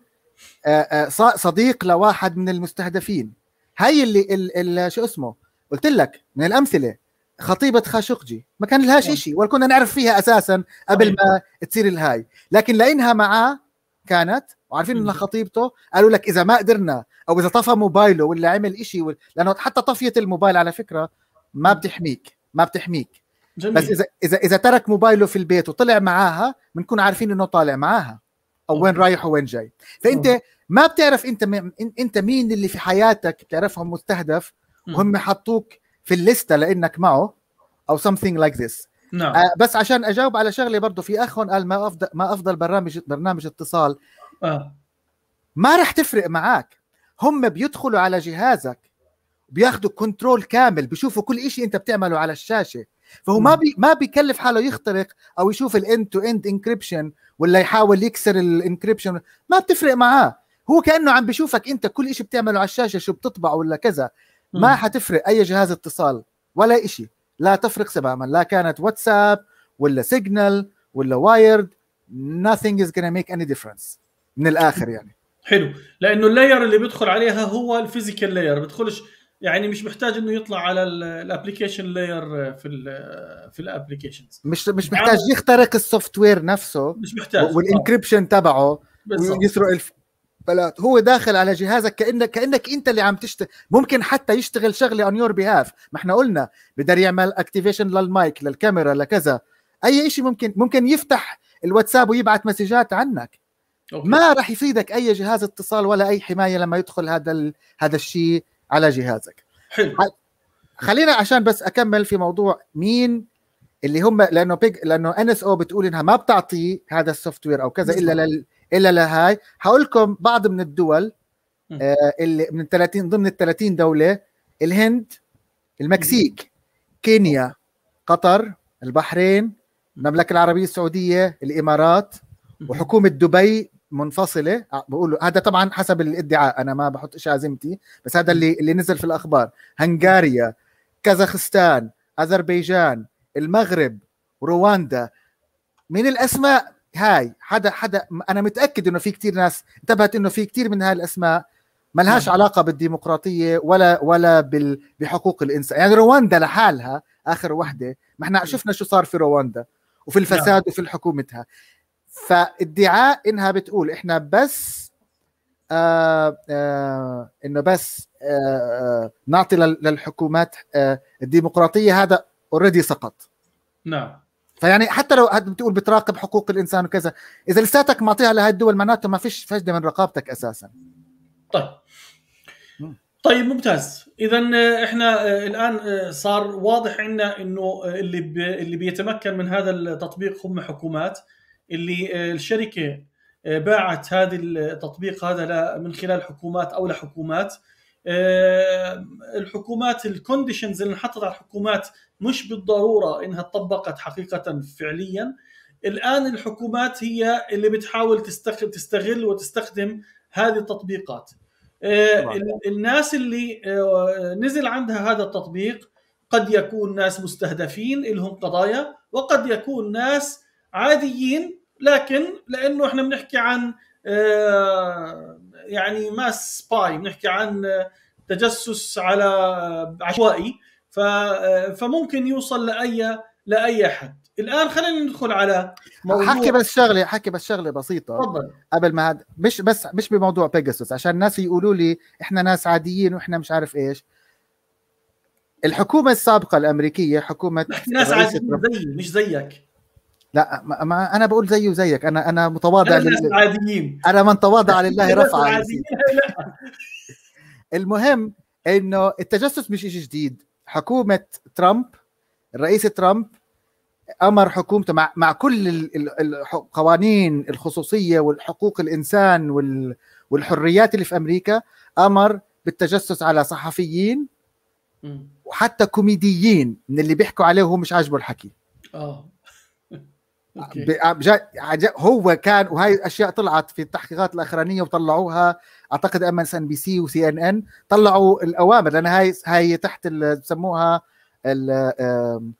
آه، آه، صديق لواحد من المستهدفين هاي اللي ال ال شو اسمه قلت لك من الامثله خطيبه خاشقجي ما كان لهاش نعم. شيء ولا كنا نعرف فيها اساسا قبل طيب. ما تصير الهاي لكن لانها معاه كانت وعارفين انها خطيبته قالوا لك اذا ما قدرنا او اذا طفى موبايله ولا عمل شيء ولا لانه حتى طفيه الموبايل على فكره ما بتحميك ما بتحميك جميل. بس اذا اذا اذا ترك موبايله في البيت وطلع معاها بنكون عارفين انه طالع معاها او وين رايح ووين جاي فانت ما بتعرف انت م... انت مين اللي في حياتك بتعرفهم مستهدف وهم حطوك في الليسته لانك معه او something like this نعم. آه، بس عشان اجاوب على شغله برضه في اخ قال ما افضل ما افضل برنامج برنامج اتصال آه. ما رح تفرق معك هم بيدخلوا على جهازك بياخذوا كنترول كامل بيشوفوا كل شيء انت بتعمله على الشاشه فهو ما بي ما بيكلف حاله يخترق او يشوف الاند تو اند انكربشن ولا يحاول يكسر الانكربشن ما بتفرق معاه هو كانه عم بيشوفك انت كل شيء بتعمله على الشاشه شو بتطبع ولا كذا ما حتفرق اي جهاز اتصال ولا شيء لا تفرق تماما لا كانت واتساب ولا سيجنال ولا وايرد nothing is gonna make any difference من الاخر يعني حلو لانه اللاير اللي بيدخل عليها هو الفيزيكال لاير بيدخلش يعني مش محتاج انه يطلع على الابلكيشن لاير في الـ في الابلكيشنز مش مش يعني محتاج يخترق السوفت وير نفسه مش محتاج والانكربشن تبعه ويسرق الف... هو داخل على جهازك كانك كانك انت اللي عم تشتغل ممكن حتى يشتغل شغله اون يور بيهاف ما احنا قلنا بقدر يعمل اكتيفيشن للمايك للكاميرا لكذا اي شيء ممكن ممكن يفتح الواتساب ويبعث مسجات عنك أوكي. ما راح يفيدك اي جهاز اتصال ولا اي حمايه لما يدخل هذا ال... هذا الشيء على جهازك حلو خلينا عشان بس اكمل في موضوع مين اللي هم لانه بيج لانه ان اس او بتقول انها ما بتعطي هذا السوفت وير او كذا الا لل... الا لهاي هقول لكم بعض من الدول آه اللي من 30 ضمن ال 30 دوله الهند المكسيك كينيا قطر البحرين المملكه العربيه السعوديه الامارات وحكومه دبي منفصله آه، بقولوا هذا طبعا حسب الادعاء انا ما بحطش عزيمتي بس هذا اللي اللي نزل في الاخبار هنغاريا كازاخستان اذربيجان المغرب رواندا من الاسماء هاي حدا حدا انا متاكد انه في كتير ناس انتبهت انه في كتير من هاي الاسماء ما لهاش نعم. علاقه بالديمقراطيه ولا ولا بال بحقوق الانسان يعني رواندا لحالها اخر وحده ما احنا نعم. شفنا شو صار في رواندا وفي الفساد نعم. وفي حكومتها فادعاء انها بتقول احنا بس آه آه انه بس آه, آه، نعطي للحكومات آه، الديمقراطيه هذا اوريدي سقط نعم فيعني حتى لو بتقول بتراقب حقوق الانسان وكذا اذا لساتك معطيها لهي الدول معناته ما فيش فجده من رقابتك اساسا طيب طيب ممتاز اذا آه، احنا الان صار واضح عندنا انه اللي اللي بيتمكن من هذا التطبيق هم حكومات اللي آه، الشركه آه، باعت هذا التطبيق هذا من خلال حكومات او لحكومات آه، الحكومات الكونديشنز اللي انحطت على الحكومات مش بالضروره انها طبقت حقيقه فعليا الان الحكومات هي اللي بتحاول تستغل وتستخدم هذه التطبيقات الناس اللي نزل عندها هذا التطبيق قد يكون ناس مستهدفين لهم قضايا وقد يكون ناس عاديين لكن لانه احنا بنحكي عن آه، يعني ماس سباي بنحكي عن آه، تجسس على آه، عشوائي فممكن يوصل لاي لاي حد الان خلينا ندخل على موضوع حكي بس شغله حكي بس شغله بسيطه طبعا. قبل ما هاد مش بس مش بموضوع بيجاسوس عشان الناس يقولوا لي احنا ناس عاديين واحنا مش عارف ايش الحكومه السابقه الامريكيه حكومه ناس عاديين زي مش زيك لا ما انا بقول زيي وزيك انا انا متواضع لل... عاديين انا من تواضع لله رفع المهم انه التجسس مش شيء جديد حكومه ترامب الرئيس ترامب امر حكومته مع مع كل القوانين الخصوصيه والحقوق الانسان وال... والحريات اللي في امريكا امر بالتجسس على صحفيين وحتى كوميديين من اللي بيحكوا عليه وهو مش عاجبه الحكي اه آه، هو كان وهي الاشياء طلعت في التحقيقات الاخرانيه وطلعوها اعتقد ام اس ان بي سي وسي ان ان طلعوا الاوامر لان هاي هاي تحت بسموها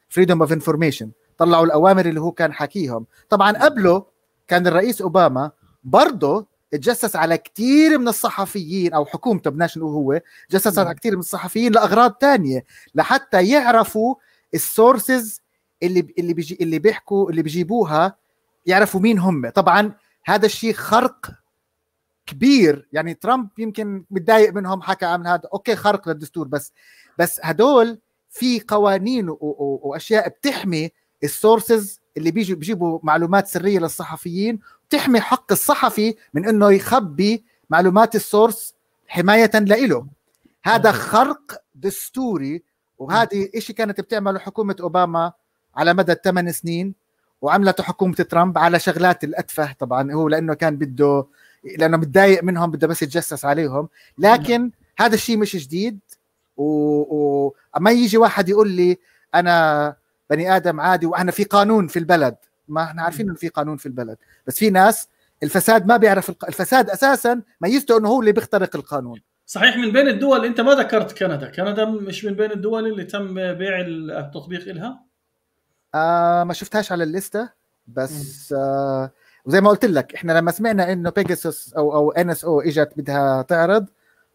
فريدوم اوف انفورميشن طلعوا الاوامر اللي هو كان حاكيهم طبعا قبله كان الرئيس اوباما برضه تجسس على كثير من الصحفيين او حكومته بدناش نقول هو جسس على كثير من الصحفيين لاغراض ثانيه لحتى يعرفوا السورسز اللي اللي بيجي اللي بيحكوا اللي بيجيبوها يعرفوا مين هم طبعا هذا الشيء خرق كبير يعني ترامب يمكن متضايق منهم حكى عن هذا اوكي خرق للدستور بس بس هدول في قوانين واشياء بتحمي السورسز اللي بيجوا بيجيبوا معلومات سريه للصحفيين بتحمي حق الصحفي من انه يخبي معلومات السورس حمايه لإله هذا خرق دستوري وهذه شيء كانت بتعمله حكومه اوباما على مدى الثمان سنين وعملته حكومه ترامب على شغلات الاتفه طبعا هو لانه كان بده لانه متضايق منهم بده بس يتجسس عليهم لكن هذا الشيء مش جديد وما و... يجي واحد يقول لي انا بني ادم عادي وانا في قانون في البلد ما احنا عارفين انه في قانون في البلد بس في ناس الفساد ما بيعرف الق... الفساد اساسا ميزته انه هو اللي بيخترق القانون صحيح من بين الدول انت ما ذكرت كندا كندا مش من بين الدول اللي تم بيع التطبيق لها آه ما شفتهاش على الليستة بس آه وزي ما قلت لك احنا لما سمعنا انه بيجاسوس او او ان اس او اجت بدها تعرض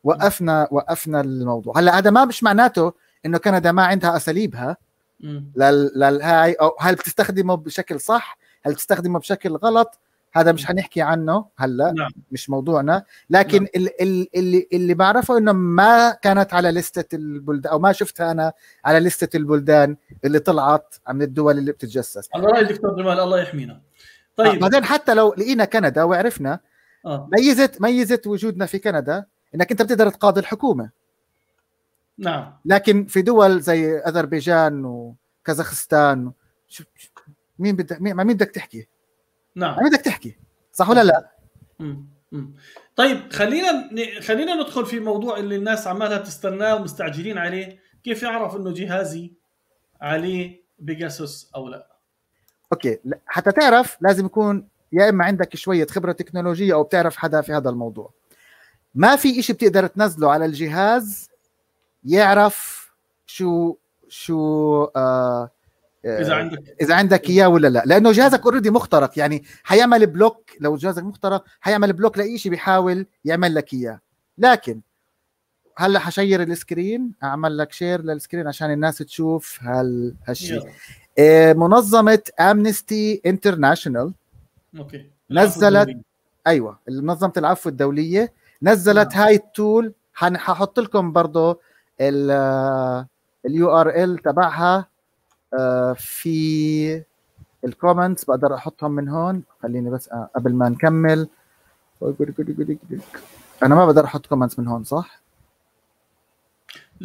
وقفنا وقفنا الموضوع هلا هذا ما مش معناته انه كندا ما عندها اساليبها للهاي او هل بتستخدمه بشكل صح هل بتستخدمه بشكل غلط هذا مش حنحكي عنه هلا نعم. مش موضوعنا لكن نعم. اللي, اللي اللي بعرفه انه ما كانت على لستة البلدان او ما شفتها انا على لستة البلدان اللي طلعت من الدول اللي بتتجسس على راي الدكتور جمال الله يحمينا طيب بعدين حتى لو لقينا كندا وعرفنا آه. ميزه ميزه وجودنا في كندا انك انت بتقدر تقاضي الحكومه نعم لكن في دول زي اذربيجان وكازاخستان مين بدك مع مين بدك تحكي؟ نعم يعني بدك تحكي صح ولا لا؟ مم. مم. طيب خلينا خلينا ندخل في موضوع اللي الناس عمالها تستناه ومستعجلين عليه، كيف يعرف انه جهازي عليه بيجاسوس او لا؟ اوكي حتى تعرف لازم يكون يا اما عندك شويه خبره تكنولوجيه او بتعرف حدا في هذا الموضوع. ما في شيء بتقدر تنزله على الجهاز يعرف شو شو آه اذا آه، عندك اذا عندك إيه. اياه ولا لا لانه جهازك اوريدي مخترق يعني حيعمل بلوك لو جهازك مخترق حيعمل بلوك لاي شيء بيحاول يعمل لك اياه لكن هلا حشير السكرين اعمل لك شير للسكرين عشان الناس تشوف هال هالشيء آه، منظمه امنستي انترناشونال اوكي نزلت ايوه منظمه العفو الدوليه نزلت هاي نعم. التول ححط لكم برضه اليو ار ال تبعها آه، في الكومنتس بقدر احطهم من هون خليني بس قبل ما نكمل انا ما بقدر احط كومنتس من هون صح؟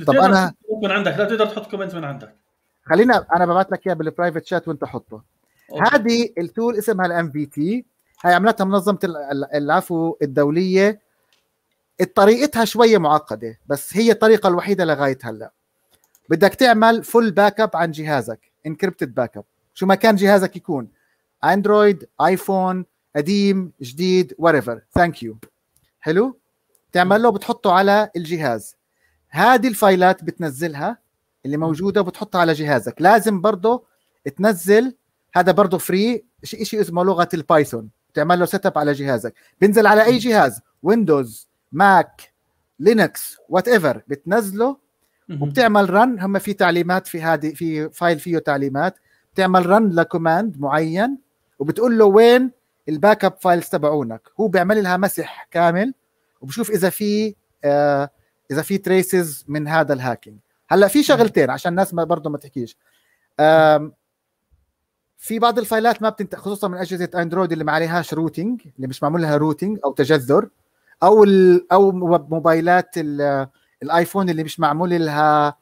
طب انا من عندك لا تقدر تحط كومنت من عندك خلينا انا ببعت لك اياها بالبرايفت شات وانت حطه هذه التول اسمها الام في تي هي عملتها منظمه العفو الدوليه طريقتها شويه معقده بس هي الطريقه الوحيده لغايه هلا بدك تعمل فول باك اب عن جهازك انكربتد باك اب شو ما كان جهازك يكون اندرويد ايفون قديم جديد وريفر ثانك يو حلو تعمل له بتحطه على الجهاز هذه الفايلات بتنزلها اللي موجوده وبتحطها على جهازك لازم برضه تنزل هذا برضه فري شيء اسمه لغه البايثون بتعمل له سيت اب على جهازك بينزل على اي جهاز ويندوز ماك لينكس وات ايفر بتنزله وبتعمل رن هم في تعليمات في هذه في فايل فيه تعليمات بتعمل رن لكوماند معين وبتقول له وين الباك اب فايلز تبعونك هو بيعمل لها مسح كامل وبشوف اذا في آه اذا في تريسز من هذا الهاكينج هلا في شغلتين عشان الناس ما برضه ما تحكيش في بعض الفايلات ما بتنتقل خصوصا من اجهزه اندرويد اللي ما عليهاش روتينج اللي مش معمول لها روتينج او تجذر او او موبايلات ال الايفون اللي مش معمول لها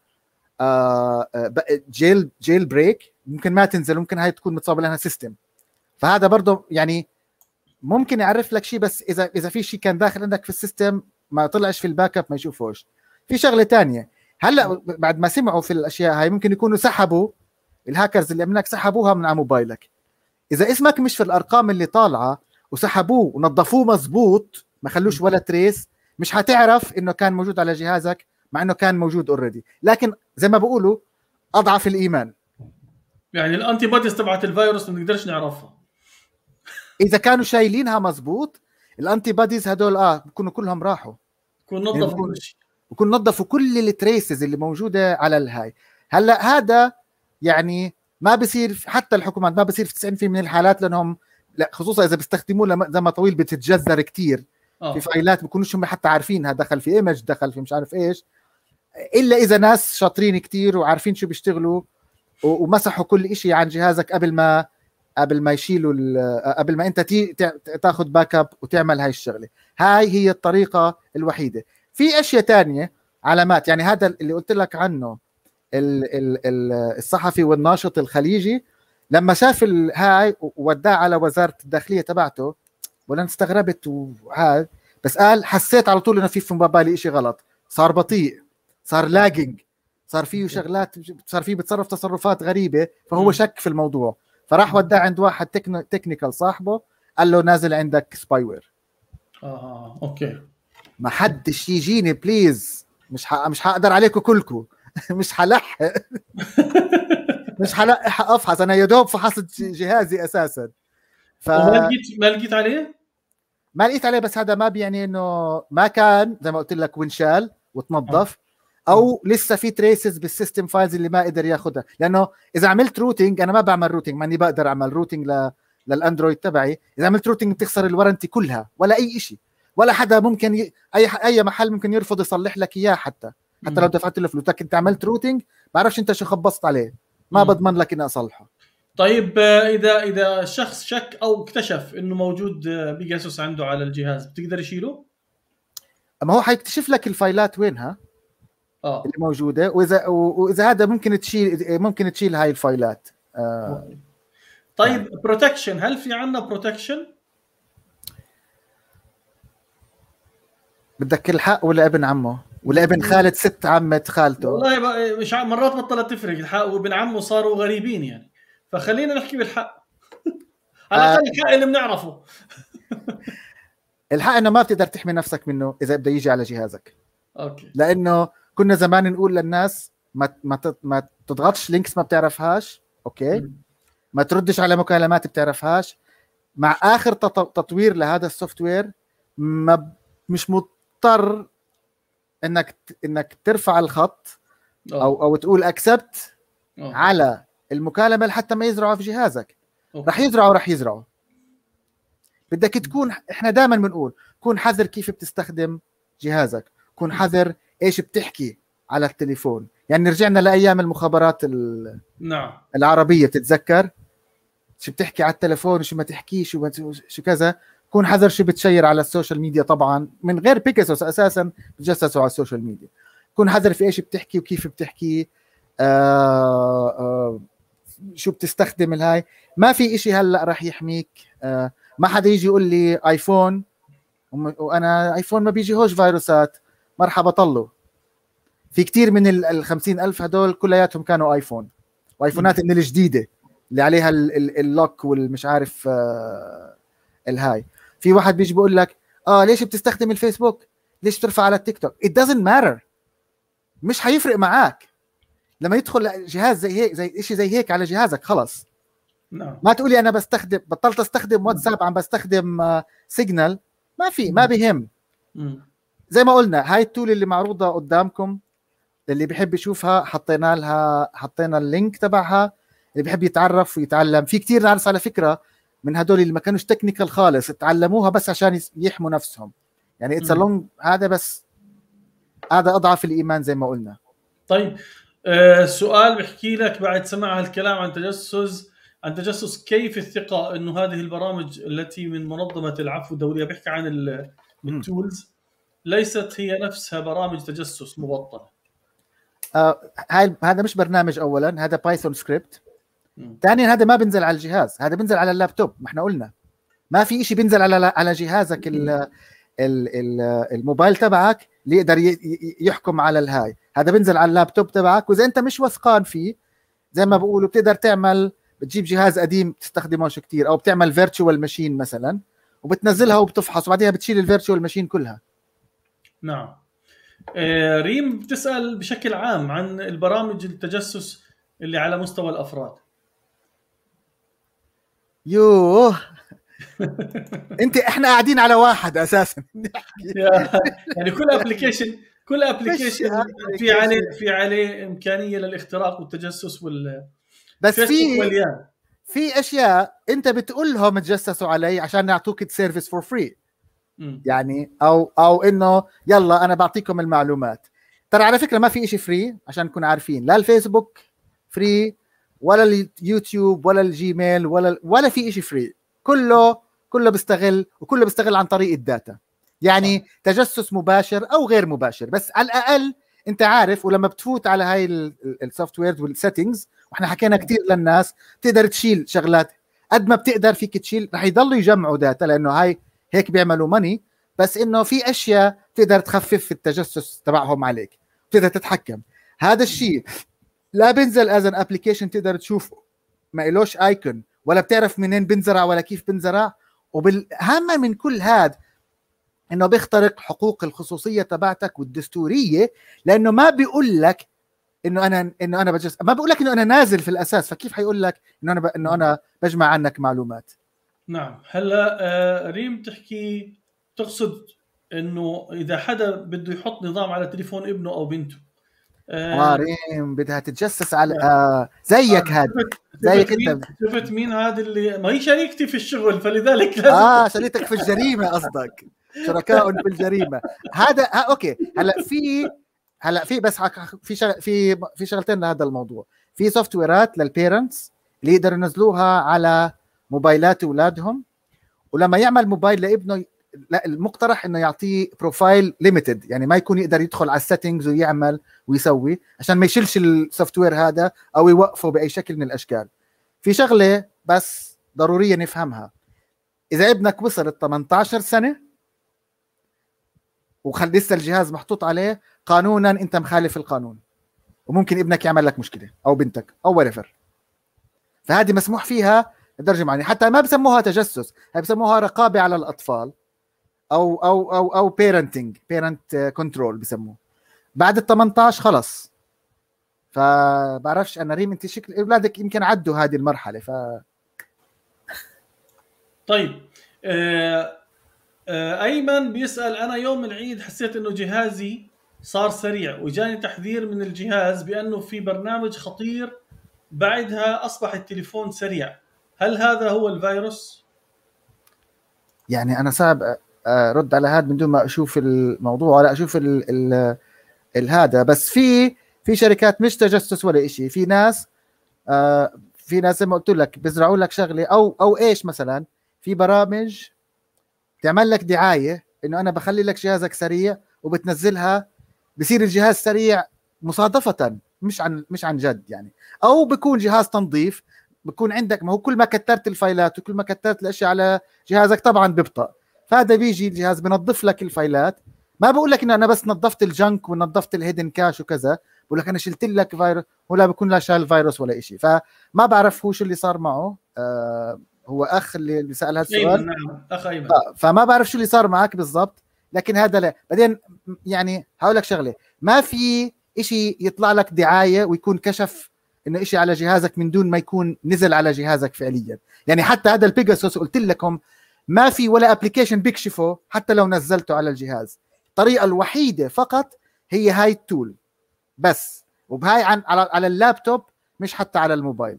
آه، آه، جيل جيل بريك ممكن ما تنزل ممكن هاي تكون متصابه لها سيستم فهذا برضه يعني ممكن يعرف لك شيء بس اذا اذا في شيء كان داخل عندك في السيستم ما طلعش في الباك اب ما يشوفوش في شغله تانية هلا بعد ما سمعوا في الاشياء هاي ممكن يكونوا سحبوا الهاكرز اللي منك سحبوها من على موبايلك اذا اسمك مش في الارقام اللي طالعه وسحبوه ونظفوه مزبوط ما خلوش ولا تريس مش حتعرف انه كان موجود على جهازك مع انه كان موجود اوريدي لكن زي ما بقولوا اضعف الايمان يعني الانتي بوديز تبعت الفيروس ما بنقدرش نعرفها اذا كانوا شايلينها مزبوط الانتي بوديز هدول اه بكونوا كلهم راحوا بكون نظفوا كل شيء بكون نظفوا كل التريسز اللي موجوده على الهاي هلا هذا يعني ما بصير حتى الحكومات ما بصير في 90% من الحالات لانهم لا خصوصا اذا بيستخدموه زي ما طويل بتتجذر كثير أوه. في فايلات بكونوش هم حتى عارفينها دخل في ايمج دخل في مش عارف ايش الا اذا ناس شاطرين كتير وعارفين شو بيشتغلوا ومسحوا كل إشي عن جهازك قبل ما قبل ما يشيلوا قبل ما انت تاخذ باك اب وتعمل هاي الشغله هاي هي الطريقه الوحيده في اشياء تانية علامات يعني هذا اللي قلت لك عنه الصحفي والناشط الخليجي لما شاف هاي ووداه على وزاره الداخليه تبعته ولا استغربت وهذا بس قال حسيت على طول انه في في بالي شيء غلط صار بطيء صار لاجنج صار فيه شغلات صار فيه بتصرف تصرفات غريبه فهو شك في الموضوع فراح وداه عند واحد تكنيكال صاحبه قال له نازل عندك سباي وير اه اوكي ما حدش يجيني بليز مش ح... مش حقدر عليكم كلكم مش حلحق مش حلحق افحص انا يا دوب فحصت جهازي اساسا ف... ما لقيت ما لقيت عليه؟ ما لقيت عليه بس هذا ما بيعني انه ما كان زي ما قلت لك وانشال وتنظف آه. او لسه في تريسز بالسيستم فايلز اللي ما قدر ياخذها لانه اذا عملت روتينج انا ما بعمل روتينج ماني بقدر اعمل روتينج ل... للاندرويد تبعي اذا عملت روتينج بتخسر الورنتي كلها ولا اي شيء ولا حدا ممكن ي... اي اي محل ممكن يرفض يصلح لك اياه حتى حتى لو دفعت له لكن انت عملت روتينج بعرفش انت شو خبصت عليه ما بضمن لك اني اصلحه طيب اذا اذا شخص شك او اكتشف انه موجود آه، بيجاسوس عنده على الجهاز بتقدر يشيله؟ ما هو حيكتشف لك الفايلات وينها اه اللي موجوده واذا واذا هذا ممكن تشيل ممكن تشيل هاي الفايلات آه. طيب آه. بروتكشن هل في عندنا بروتكشن؟ بدك الحق ولا ابن عمه؟ ولا ابن خالة ست عمة خالته والله مش مرات بطلت تفرق الحق وابن عمه صاروا غريبين يعني فخلينا نحكي بالحق على الاقل آه. الحق اللي بنعرفه الحق انه ما بتقدر تحمي نفسك منه اذا بده يجي على جهازك اوكي لانه كنا زمان نقول للناس ما ما ما تضغطش لينكس ما بتعرفهاش اوكي م. ما تردش على مكالمات بتعرفهاش مع اخر تطوير لهذا السوفت وير ما مش مضطر انك انك ترفع الخط آه. او او تقول اكسبت آه. على المكالمه لحتى ما يزرعوا في جهازك رح يزرعوا رح يزرعوا بدك تكون احنا دائما بنقول كون حذر كيف بتستخدم جهازك كون حذر ايش بتحكي على التليفون يعني رجعنا لايام المخابرات ال... نعم العربيه بتتذكر شو بتحكي على التليفون وشو ما تحكيش شو, شو كذا كون حذر شو بتشير على السوشيال ميديا طبعا من غير بيكاسوس اساسا بتجسسوا على السوشيال ميديا كون حذر في ايش بتحكي وكيف بتحكي آه آه شو بتستخدم الهاي ما في إشي هلا راح يحميك آه، ما حدا يجي يقول لي ايفون وانا ايفون ما بيجي هوش فيروسات مرحبا طلوا في كتير من ال 50 ألف هدول كلياتهم كانوا ايفون وايفونات من الجديده اللي عليها اللوك والمش عارف آه، الهاي في واحد بيجي بيقول لك اه ليش بتستخدم الفيسبوك ليش بترفع على التيك توك it doesn't matter مش حيفرق معاك لما يدخل جهاز زي هيك زي شيء زي هيك على جهازك خلص نعم. ما تقولي انا بستخدم بطلت استخدم واتساب عم بستخدم آه، سيجنال ما في ما بهم زي ما قلنا هاي التول اللي معروضه قدامكم اللي بيحب يشوفها حطينا لها حطينا اللينك تبعها اللي بيحب يتعرف ويتعلم في كتير ناس على فكره من هدول اللي ما كانوش تكنيكال خالص تعلموها بس عشان يحموا نفسهم يعني اتس هذا بس هذا اضعف الايمان زي ما قلنا طيب آه، سؤال بحكي لك بعد سماع هالكلام عن تجسس عن تجسس كيف الثقه انه هذه البرامج التي من منظمه العفو الدوليه بحكي عن التولز ليست هي نفسها برامج تجسس مبطنه آه هاي هذا مش برنامج اولا هذا بايثون سكريبت ثانيا هذا ما بنزل على الجهاز هذا بنزل على اللابتوب ما احنا قلنا ما في شيء بينزل على على جهازك الـ الـ الـ الموبايل تبعك ليقدر يحكم على الهاي هذا بينزل على اللابتوب تبعك واذا انت مش وثقان فيه زي ما بقولوا بتقدر تعمل بتجيب جهاز قديم بتستخدموش كتير او بتعمل فيرتشوال ماشين مثلا وبتنزلها وبتفحص وبعدها بتشيل الفيرتشوال ماشين كلها نعم آه، ريم بتسال بشكل عام عن البرامج التجسس اللي على مستوى الافراد يوه انت احنا قاعدين على واحد اساسا يعني كل ابلكيشن كل ابلكيشن في عليه في عليه امكانيه للاختراق والتجسس وال بس في في اشياء انت بتقول لهم تجسسوا علي عشان يعطوك سيرفيس فور فري يعني او او انه يلا انا بعطيكم المعلومات ترى على فكره ما في شيء فري عشان نكون عارفين لا الفيسبوك فري ولا اليوتيوب ولا الجيميل ولا ولا في شيء فري كله كله بيستغل وكله بيستغل عن طريق الداتا يعني تجسس مباشر او غير مباشر بس على الاقل انت عارف ولما بتفوت على هاي السوفت وير والسيتنجز واحنا حكينا نعم. كثير للناس بتقدر تشيل شغلات قد ما بتقدر فيك تشيل رح يضلوا يجمعوا داتا لانه هاي هيك بيعملوا ماني بس انه في اشياء تقدر تخفف التجسس تبعهم عليك بتقدر تتحكم هذا نعم. الشيء لا بنزل از ان ابلكيشن تقدر تشوفه ما إلوش ايكون ولا بتعرف منين بنزرع ولا كيف بنزرع وبالهامه من كل هذا انه بيخترق حقوق الخصوصيه تبعتك والدستوريه لانه ما بيقول لك انه انا انه انا بجس ما بقول لك انه انا نازل في الاساس فكيف حيقول لك انه انا ب... انه انا بجمع عنك معلومات نعم هلا آه، ريم تحكي تقصد انه اذا حدا بده يحط نظام على تليفون ابنه او بنته آه, آه، ريم بدها تتجسس على نعم. آه زيك هذا آه، زيك انت شفت مين هذا اللي ما هي شريكتي في الشغل فلذلك لازم اه شريكتك في الجريمه قصدك شركاء بالجريمه هذا ها اوكي هلا في هلا في بس في شغل في في شغلتين لهذا الموضوع في سوفت ويرات للبيرنتس اللي يقدروا ينزلوها على موبايلات اولادهم ولما يعمل موبايل لابنه لا المقترح انه يعطيه بروفايل ليميتد يعني ما يكون يقدر يدخل على السيتنجز ويعمل ويسوي عشان ما يشيلش السوفت وير هذا او يوقفه باي شكل من الاشكال في شغله بس ضروريه نفهمها اذا ابنك وصل ال 18 سنه وخل لسه الجهاز محطوط عليه قانونا انت مخالف القانون وممكن ابنك يعمل لك مشكله او بنتك او وريفر فهذه مسموح فيها الدرجه معينه حتى ما بسموها تجسس هي بسموها رقابه على الاطفال او او او او بيرنتنج بيرنت كنترول بسموه بعد ال 18 خلص فبعرفش انا ريم انت شكل اولادك يمكن عدوا هذه المرحله ف طيب آه، آه، ايمن بيسال انا يوم العيد حسيت انه جهازي صار سريع وجاني تحذير من الجهاز بانه في برنامج خطير بعدها اصبح التليفون سريع هل هذا هو الفيروس يعني انا صعب ارد آه، على هذا من دون ما اشوف الموضوع ولا اشوف ال ال هذا بس في في شركات مش تجسس ولا شيء في ناس آه، في ناس زي ما قلت لك بيزرعوا لك شغله او او ايش مثلا في برامج تعمل لك دعايه انه انا بخلي لك جهازك سريع وبتنزلها بصير الجهاز سريع مصادفه مش عن مش عن جد يعني او بكون جهاز تنظيف بكون عندك ما هو كل ما كثرت الفايلات وكل ما كثرت الاشياء على جهازك طبعا ببطأ فهذا بيجي الجهاز بنظف لك الفايلات ما بقول لك انه انا بس نظفت الجنك ونظفت الهيدن كاش وكذا بقول لك انا شلت لك فيروس ولا بكون لا شال فيروس ولا شيء فما بعرف هو شو اللي صار معه آه هو اخ اللي سال هذا السؤال نعم اخ ايمن آه، فما بعرف شو اللي صار معك بالضبط لكن هذا لا بعدين يعني هقول لك شغله ما في شيء يطلع لك دعايه ويكون كشف انه شيء على جهازك من دون ما يكون نزل على جهازك فعليا يعني حتى هذا البيجاسوس قلت لكم ما في ولا ابلكيشن بيكشفه حتى لو نزلته على الجهاز الطريقه الوحيده فقط هي هاي التول بس وبهاي عن على, على اللابتوب مش حتى على الموبايل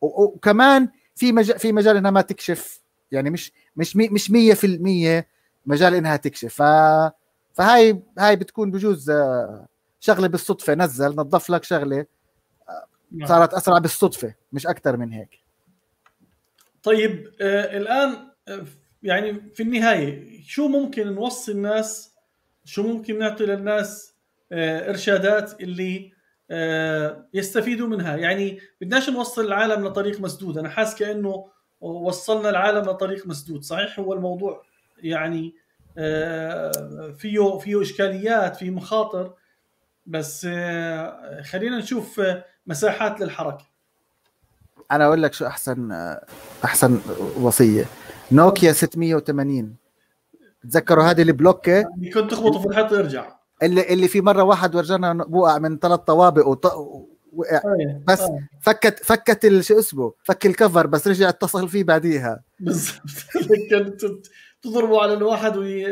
وكمان في مجال في مجال انها ما تكشف يعني مش مش مي مش 100% مجال انها تكشف ف فهاي هاي بتكون بجوز آه، شغله بالصدفه نزل نظف لك شغله نعم. صارت اسرع بالصدفه مش اكثر من هيك طيب آه الان آه، يعني في النهايه شو ممكن نوصي الناس شو ممكن نعطي للناس آه ارشادات اللي آه، يستفيدوا منها يعني بدناش نوصل العالم لطريق مسدود انا حاسس كانه وصلنا العالم لطريق مسدود صحيح هو الموضوع يعني آه، فيه فيه اشكاليات فيه مخاطر بس آه، خلينا نشوف مساحات للحركه انا اقول لك شو احسن احسن وصيه نوكيا 680 تذكروا هذه البلوكه يعني كنت تخبطوا في الحيط يرجع اللي اللي في مره واحد ورجانا وقع من ثلاث طوابق وط... وقع طيب، طيب. بس فكت فكت شو اسمه فك الكفر بس رجع اتصل فيه بعديها بالضبط كانت تضربه على الواحد وي...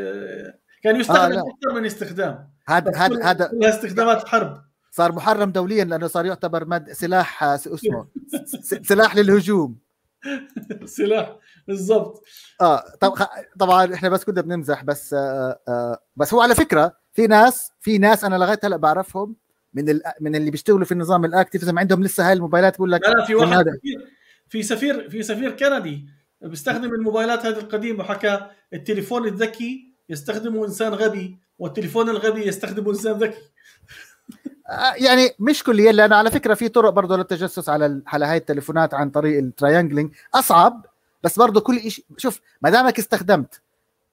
كان يستخدم آه اكثر من استخدام هذا هذا هذا استخدامات حرب صار محرم دوليا لانه صار يعتبر مد سلاح آه، شو اسمه سلاح للهجوم سلاح بالضبط اه طب طبعا احنا بس كنا بنمزح بس آه آه, آه، بس هو على فكره في ناس في ناس انا لغايه هلا بعرفهم من من اللي بيشتغلوا في النظام اذا عندهم لسه هاي الموبايلات بقول لك لا في واحد في سفير في سفير كندي بيستخدم الموبايلات هذه القديمه وحكى التليفون الذكي يستخدمه انسان غبي والتليفون الغبي يستخدمه انسان ذكي آه، يعني مش كليا لانه على فكره في طرق برضه للتجسس على على هاي التليفونات عن طريق التراينجلينج اصعب بس برضه كل شيء شوف ما دامك استخدمت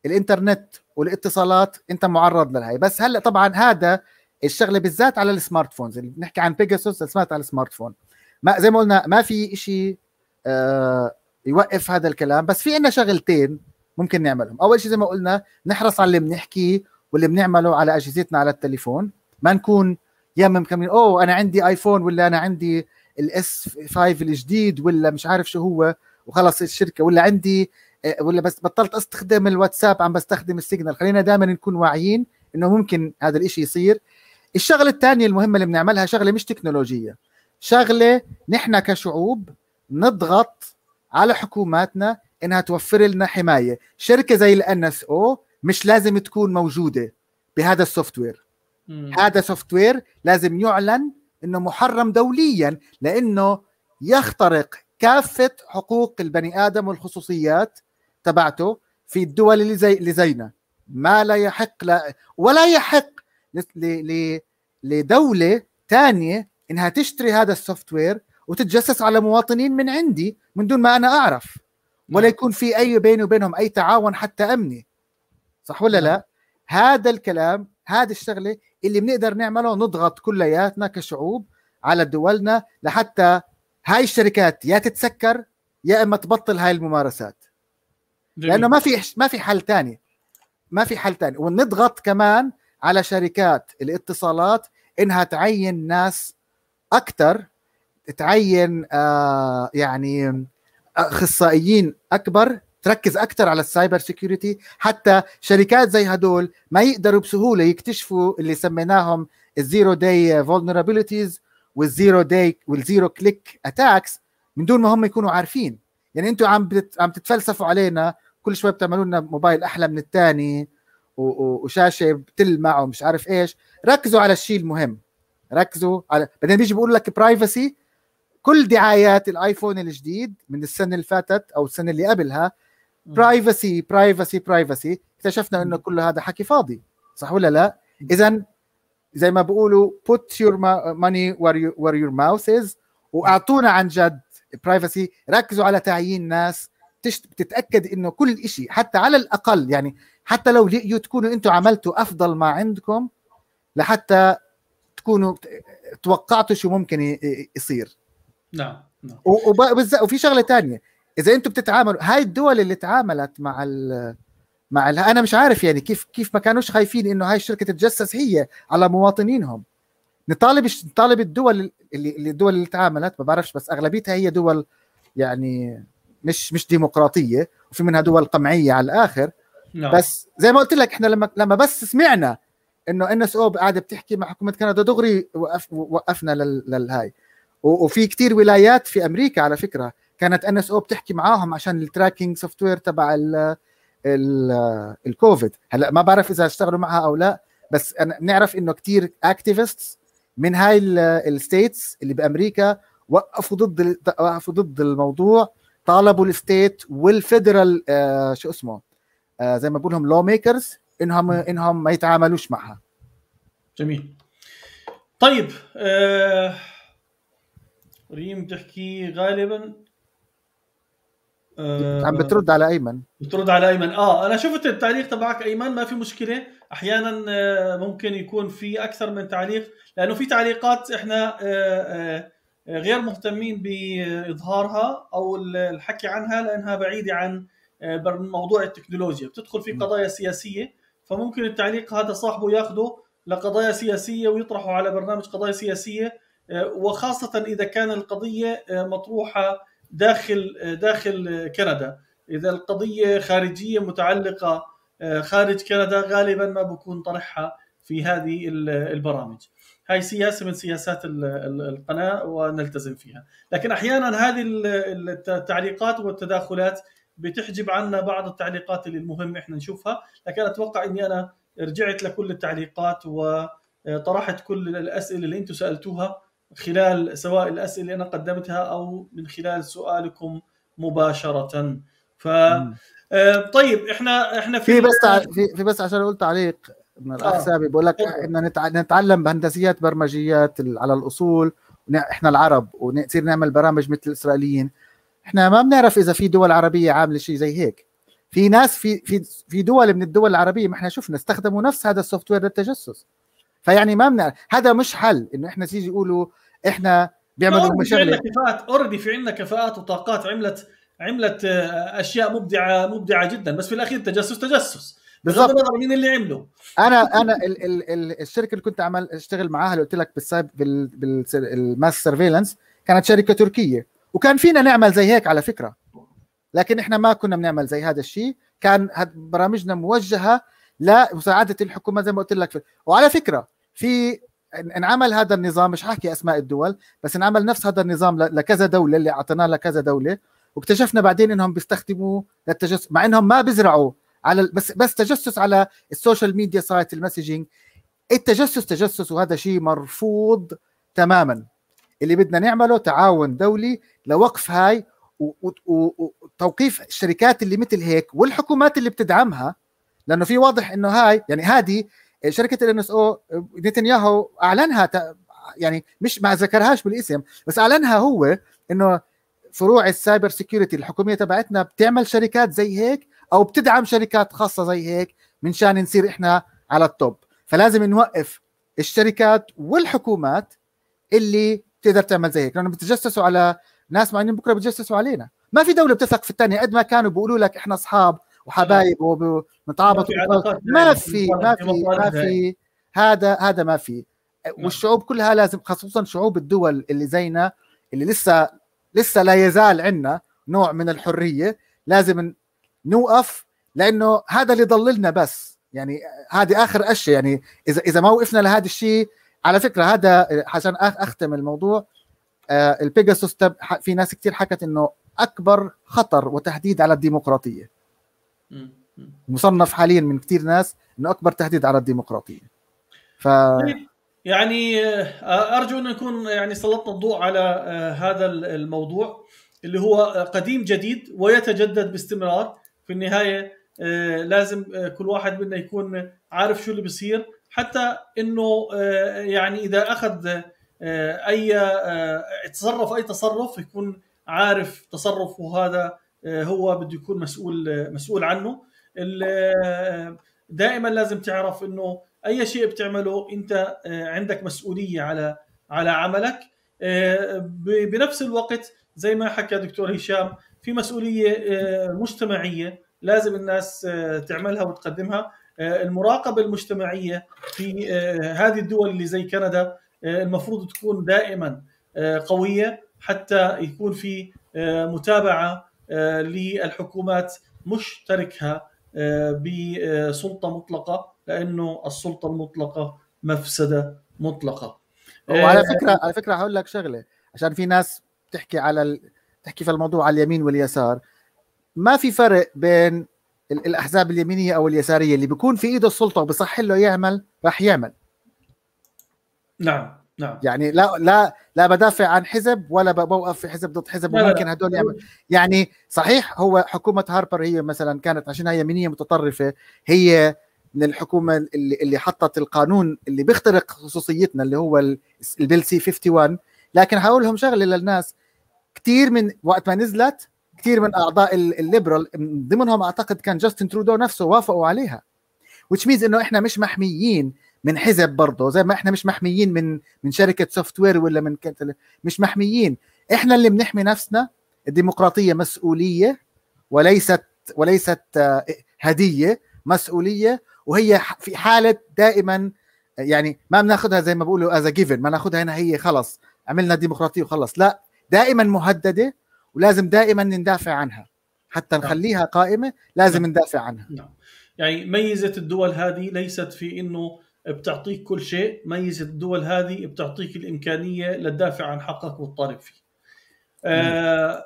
الانترنت والاتصالات انت معرض لهي بس هلا طبعا هذا الشغله بالذات على السمارت فونز اللي بنحكي عن بيجاسوس سمعت على السمارت فون ما زي ما قلنا ما في شيء آه يوقف هذا الكلام بس في عندنا شغلتين ممكن نعملهم اول شيء زي ما قلنا نحرص على اللي بنحكيه واللي بنعمله على اجهزتنا على التليفون ما نكون يا مكملين اوه انا عندي ايفون ولا انا عندي الاس 5 الجديد ولا مش عارف شو هو وخلص الشركه ولا عندي آه، ولا بس بطلت استخدم الواتساب عم بستخدم السيجنال خلينا دائما نكون واعيين انه ممكن هذا الإشي يصير الشغله الثانيه المهمه اللي بنعملها شغله مش تكنولوجيه شغله نحن كشعوب نضغط على حكوماتنا انها توفر لنا حمايه شركه زي الان اس او مش لازم تكون موجوده بهذا السوفت وير هذا سوفت وير لازم يعلن انه محرم دوليا لانه يخترق كافه حقوق البني ادم والخصوصيات تبعته في الدول اللي زي اللي زينا ما لا يحق لا ولا يحق لدوله ثانيه انها تشتري هذا السوفت وير وتتجسس على مواطنين من عندي من دون ما انا اعرف نعم. ولا يكون في اي بيني وبينهم اي تعاون حتى امني صح ولا لا نعم. هذا الكلام هذه الشغله اللي بنقدر نعمله نضغط كلياتنا كشعوب على دولنا لحتى هاي الشركات يا تتسكر يا اما تبطل هاي الممارسات لانه ما في ما في حل ثاني ما في حل ثاني ونضغط كمان على شركات الاتصالات انها تعين ناس اكثر تعين آه يعني آه، اخصائيين اكبر تركز اكثر على السايبر سيكيورتي حتى شركات زي هدول ما يقدروا بسهوله يكتشفوا اللي سميناهم الزيرو داي فولنربيليتيز والزيرو داي والزيرو كليك اتاكس من دون ما هم يكونوا عارفين يعني انتم عم عم تتفلسفوا علينا كل شوي بتعملوا لنا موبايل احلى من الثاني وشاشه بتلمع ومش عارف ايش ركزوا على الشيء المهم ركزوا على بعدين بيجي بيقول لك برايفسي كل دعايات الايفون الجديد من السنه اللي فاتت او السنه اللي قبلها برايفسي برايفسي برايفسي اكتشفنا انه كل هذا حكي فاضي صح ولا لا اذا زي ما بيقولوا put your money where, you, where your mouth is واعطونا عن جد برايفسي ركزوا على تعيين ناس بتتاكد انه كل شيء حتى على الاقل يعني حتى لو لقيوا تكونوا انتم عملتوا افضل ما عندكم لحتى تكونوا توقعتوا شو ممكن يصير نعم نعم وفي شغله تانية اذا انتم بتتعاملوا هاي الدول اللي تعاملت مع ال مع الـ انا مش عارف يعني كيف كيف ما كانوش خايفين انه هاي الشركه تتجسس هي على مواطنينهم نطالب نطالب الدول اللي الدول اللي تعاملت ما بعرفش بس اغلبيتها هي دول يعني مش مش ديمقراطيه وفي منها دول قمعيه على الاخر نعم. بس زي ما قلت لك احنا لما لما بس سمعنا انه ان اس او قاعده بتحكي مع حكومه كندا دغري وقف وقفنا للهاي وفي كتير ولايات في امريكا على فكره كانت ان اس او بتحكي معاهم عشان التراكينج سوفت وير تبع ال الكوفيد هلا ما بعرف اذا اشتغلوا معها او لا بس أنا نعرف انه كتير اكتيفيستس من هاي الستيتس اللي بامريكا وقفوا ضد وقفوا ضد الموضوع طالبوا الستيت والفيدرال آه شو اسمه آه زي ما بقول لهم لو ميكرز انهم انهم ما يتعاملوش معها جميل طيب آه ريم بتحكي غالبا آه عم بترد على ايمن بترد على ايمن اه انا شفت التعليق تبعك ايمن ما في مشكله احيانا آه، ممكن يكون في اكثر من تعليق لانه في تعليقات احنا آه آه غير مهتمين باظهارها او الحكي عنها لانها بعيده عن آه، موضوع التكنولوجيا بتدخل في قضايا سياسيه فممكن التعليق هذا صاحبه ياخده لقضايا سياسيه ويطرحه على برنامج قضايا سياسيه آه، وخاصه اذا كان القضيه آه، مطروحه داخل داخل كندا اذا القضيه خارجيه متعلقه خارج كندا غالبا ما بكون طرحها في هذه البرامج هاي سياسه من سياسات القناه ونلتزم فيها لكن احيانا هذه التعليقات والتداخلات بتحجب عنا بعض التعليقات اللي المهم احنا نشوفها لكن اتوقع اني انا رجعت لكل التعليقات وطرحت كل الاسئله اللي انتم سالتوها خلال سواء الاسئله اللي انا قدمتها او من خلال سؤالكم مباشره ف آه، طيب احنا احنا في في بس في, في بس عشان اقول تعليق من آه. الاخ سامي بيقول لك إيه. احنا نتعلم بهندسيات برمجيات على الاصول احنا العرب ونصير نعمل برامج مثل الاسرائيليين احنا ما بنعرف اذا في دول عربيه عامله شيء زي هيك في ناس في في في دول من الدول العربيه ما احنا شفنا استخدموا نفس هذا السوفت وير للتجسس فيعني ما بنعرف هذا مش حل انه احنا تيجي يقولوا احنا بيعملوا مشاكل كفاءات اوريدي في عندنا كفاءات وطاقات عملت عملت آه، اشياء مبدعه مبدعه جدا بس في الاخير التجسس تجسس بغض النظر مين اللي عمله انا انا ال ال ال الشركه اللي كنت عمل اشتغل معاها اللي قلت لك بالسايب بالماس سيرفيلانس كانت شركه تركيه وكان فينا نعمل زي هيك على فكره لكن احنا ما كنا بنعمل زي هذا الشيء كان برامجنا موجهه لمساعده الحكومه زي ما قلت لك وعلى فكره في انعمل هذا النظام مش حاحكي اسماء الدول بس انعمل نفس هذا النظام لكذا دوله اللي اعطيناه لكذا دوله واكتشفنا بعدين انهم بيستخدموه للتجسس مع انهم ما بيزرعوا على بس بس تجسس على السوشيال ميديا سايت المسجنج التجسس تجسس وهذا شيء مرفوض تماما اللي بدنا نعمله تعاون دولي لوقف هاي وتوقيف الشركات اللي مثل هيك والحكومات اللي بتدعمها لانه في واضح انه هاي يعني هذه شركه ان اس او نتنياهو اعلنها يعني مش ما ذكرهاش بالاسم بس اعلنها هو انه فروع السايبر سيكيورتي الحكوميه تبعتنا بتعمل شركات زي هيك او بتدعم شركات خاصه زي هيك من شان نصير احنا على التوب فلازم نوقف الشركات والحكومات اللي بتقدر تعمل زي هيك لانه بتجسسوا على ناس معينين بكره بتجسسوا علينا ما في دوله بتثق في الثانيه قد ما كانوا بيقولوا لك احنا اصحاب وحبايب نعم. وبنتعاطف ما في يعني، ما في ما في هذا هذا ما في نعم. والشعوب كلها لازم خصوصا شعوب الدول اللي زينا اللي لسه لسه لا يزال عندنا نوع من الحريه لازم نوقف لانه هذا اللي ضللنا بس يعني هذه اخر اشياء يعني اذا اذا ما وقفنا لهذا الشيء على فكره هذا عشان اختم الموضوع آه، البيجاسوس في ناس كثير حكت انه اكبر خطر وتهديد على الديمقراطيه مصنف حاليا من كثير ناس انه اكبر تهديد على الديمقراطيه ف طيب، يعني آه، ارجو ان نكون يعني سلطنا الضوء على آه، هذا الموضوع اللي هو قديم جديد ويتجدد باستمرار في النهايه آه، لازم آه، كل واحد منا يكون عارف شو اللي بيصير حتى انه آه، يعني اذا اخذ اي تصرف اي تصرف يكون عارف تصرفه هذا هو بده يكون مسؤول مسؤول عنه دائما لازم تعرف انه اي شيء بتعمله انت عندك مسؤوليه على على عملك بنفس الوقت زي ما حكى دكتور هشام في مسؤوليه آه، مجتمعيه لازم الناس آه، تعملها وتقدمها آه، المراقبه المجتمعيه في هذه الدول اللي زي كندا المفروض تكون دائما قويه حتى يكون في متابعه للحكومات مش تركها بسلطه مطلقه لانه السلطه المطلقه مفسده مطلقه وعلى فكره على فكره هقول لك شغله عشان في ناس بتحكي على تحكي في الموضوع على اليمين واليسار ما في فرق بين الاحزاب اليمينيه او اليساريه اللي بيكون في ايده السلطه وبصح له يعمل راح يعمل نعم نعم يعني لا لا لا بدافع عن حزب ولا بوقف في حزب ضد حزب وممكن هدول يعمل يعني صحيح هو حكومه هاربر هي مثلا كانت عشانها يمينيه متطرفه هي من الحكومه اللي اللي حطت القانون اللي بيخترق خصوصيتنا اللي هو البيل سي 51 لكن هقول لهم شغله للناس كثير من وقت ما نزلت كثير من اعضاء الليبرال من ضمنهم اعتقد كان جاستن ترودو نفسه وافقوا عليها which means انه احنا مش محميين من حزب برضه زي ما احنا مش محميين من من شركه سوفت وير ولا من مش محميين احنا اللي بنحمي نفسنا الديمقراطيه مسؤوليه وليست وليست آه، هديه مسؤوليه وهي في حاله دائما يعني ما بناخذها زي ما بقولوا از جيفن ما ناخذها هنا هي خلص عملنا ديمقراطيه وخلص لا دائما مهدده ولازم دائما ندافع عنها حتى نعم. نخليها قائمه لازم نعم. ندافع عنها نعم يعني ميزه الدول هذه ليست في انه بتعطيك كل شيء ميزه الدول هذه بتعطيك الامكانيه لتدافع عن حقك وتطالب فيه آه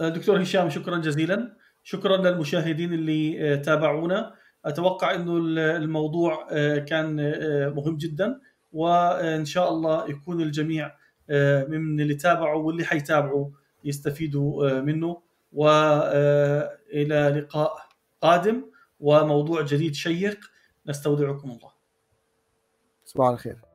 دكتور هشام شكرا جزيلا شكرا للمشاهدين اللي آه، تابعونا اتوقع انه الموضوع آه، كان آه، مهم جدا وان شاء الله يكون الجميع آه، من اللي تابعوا واللي حيتابعوا يستفيدوا آه، منه والى آه، لقاء قادم وموضوع جديد شيق نستودعكم الله صباح الخير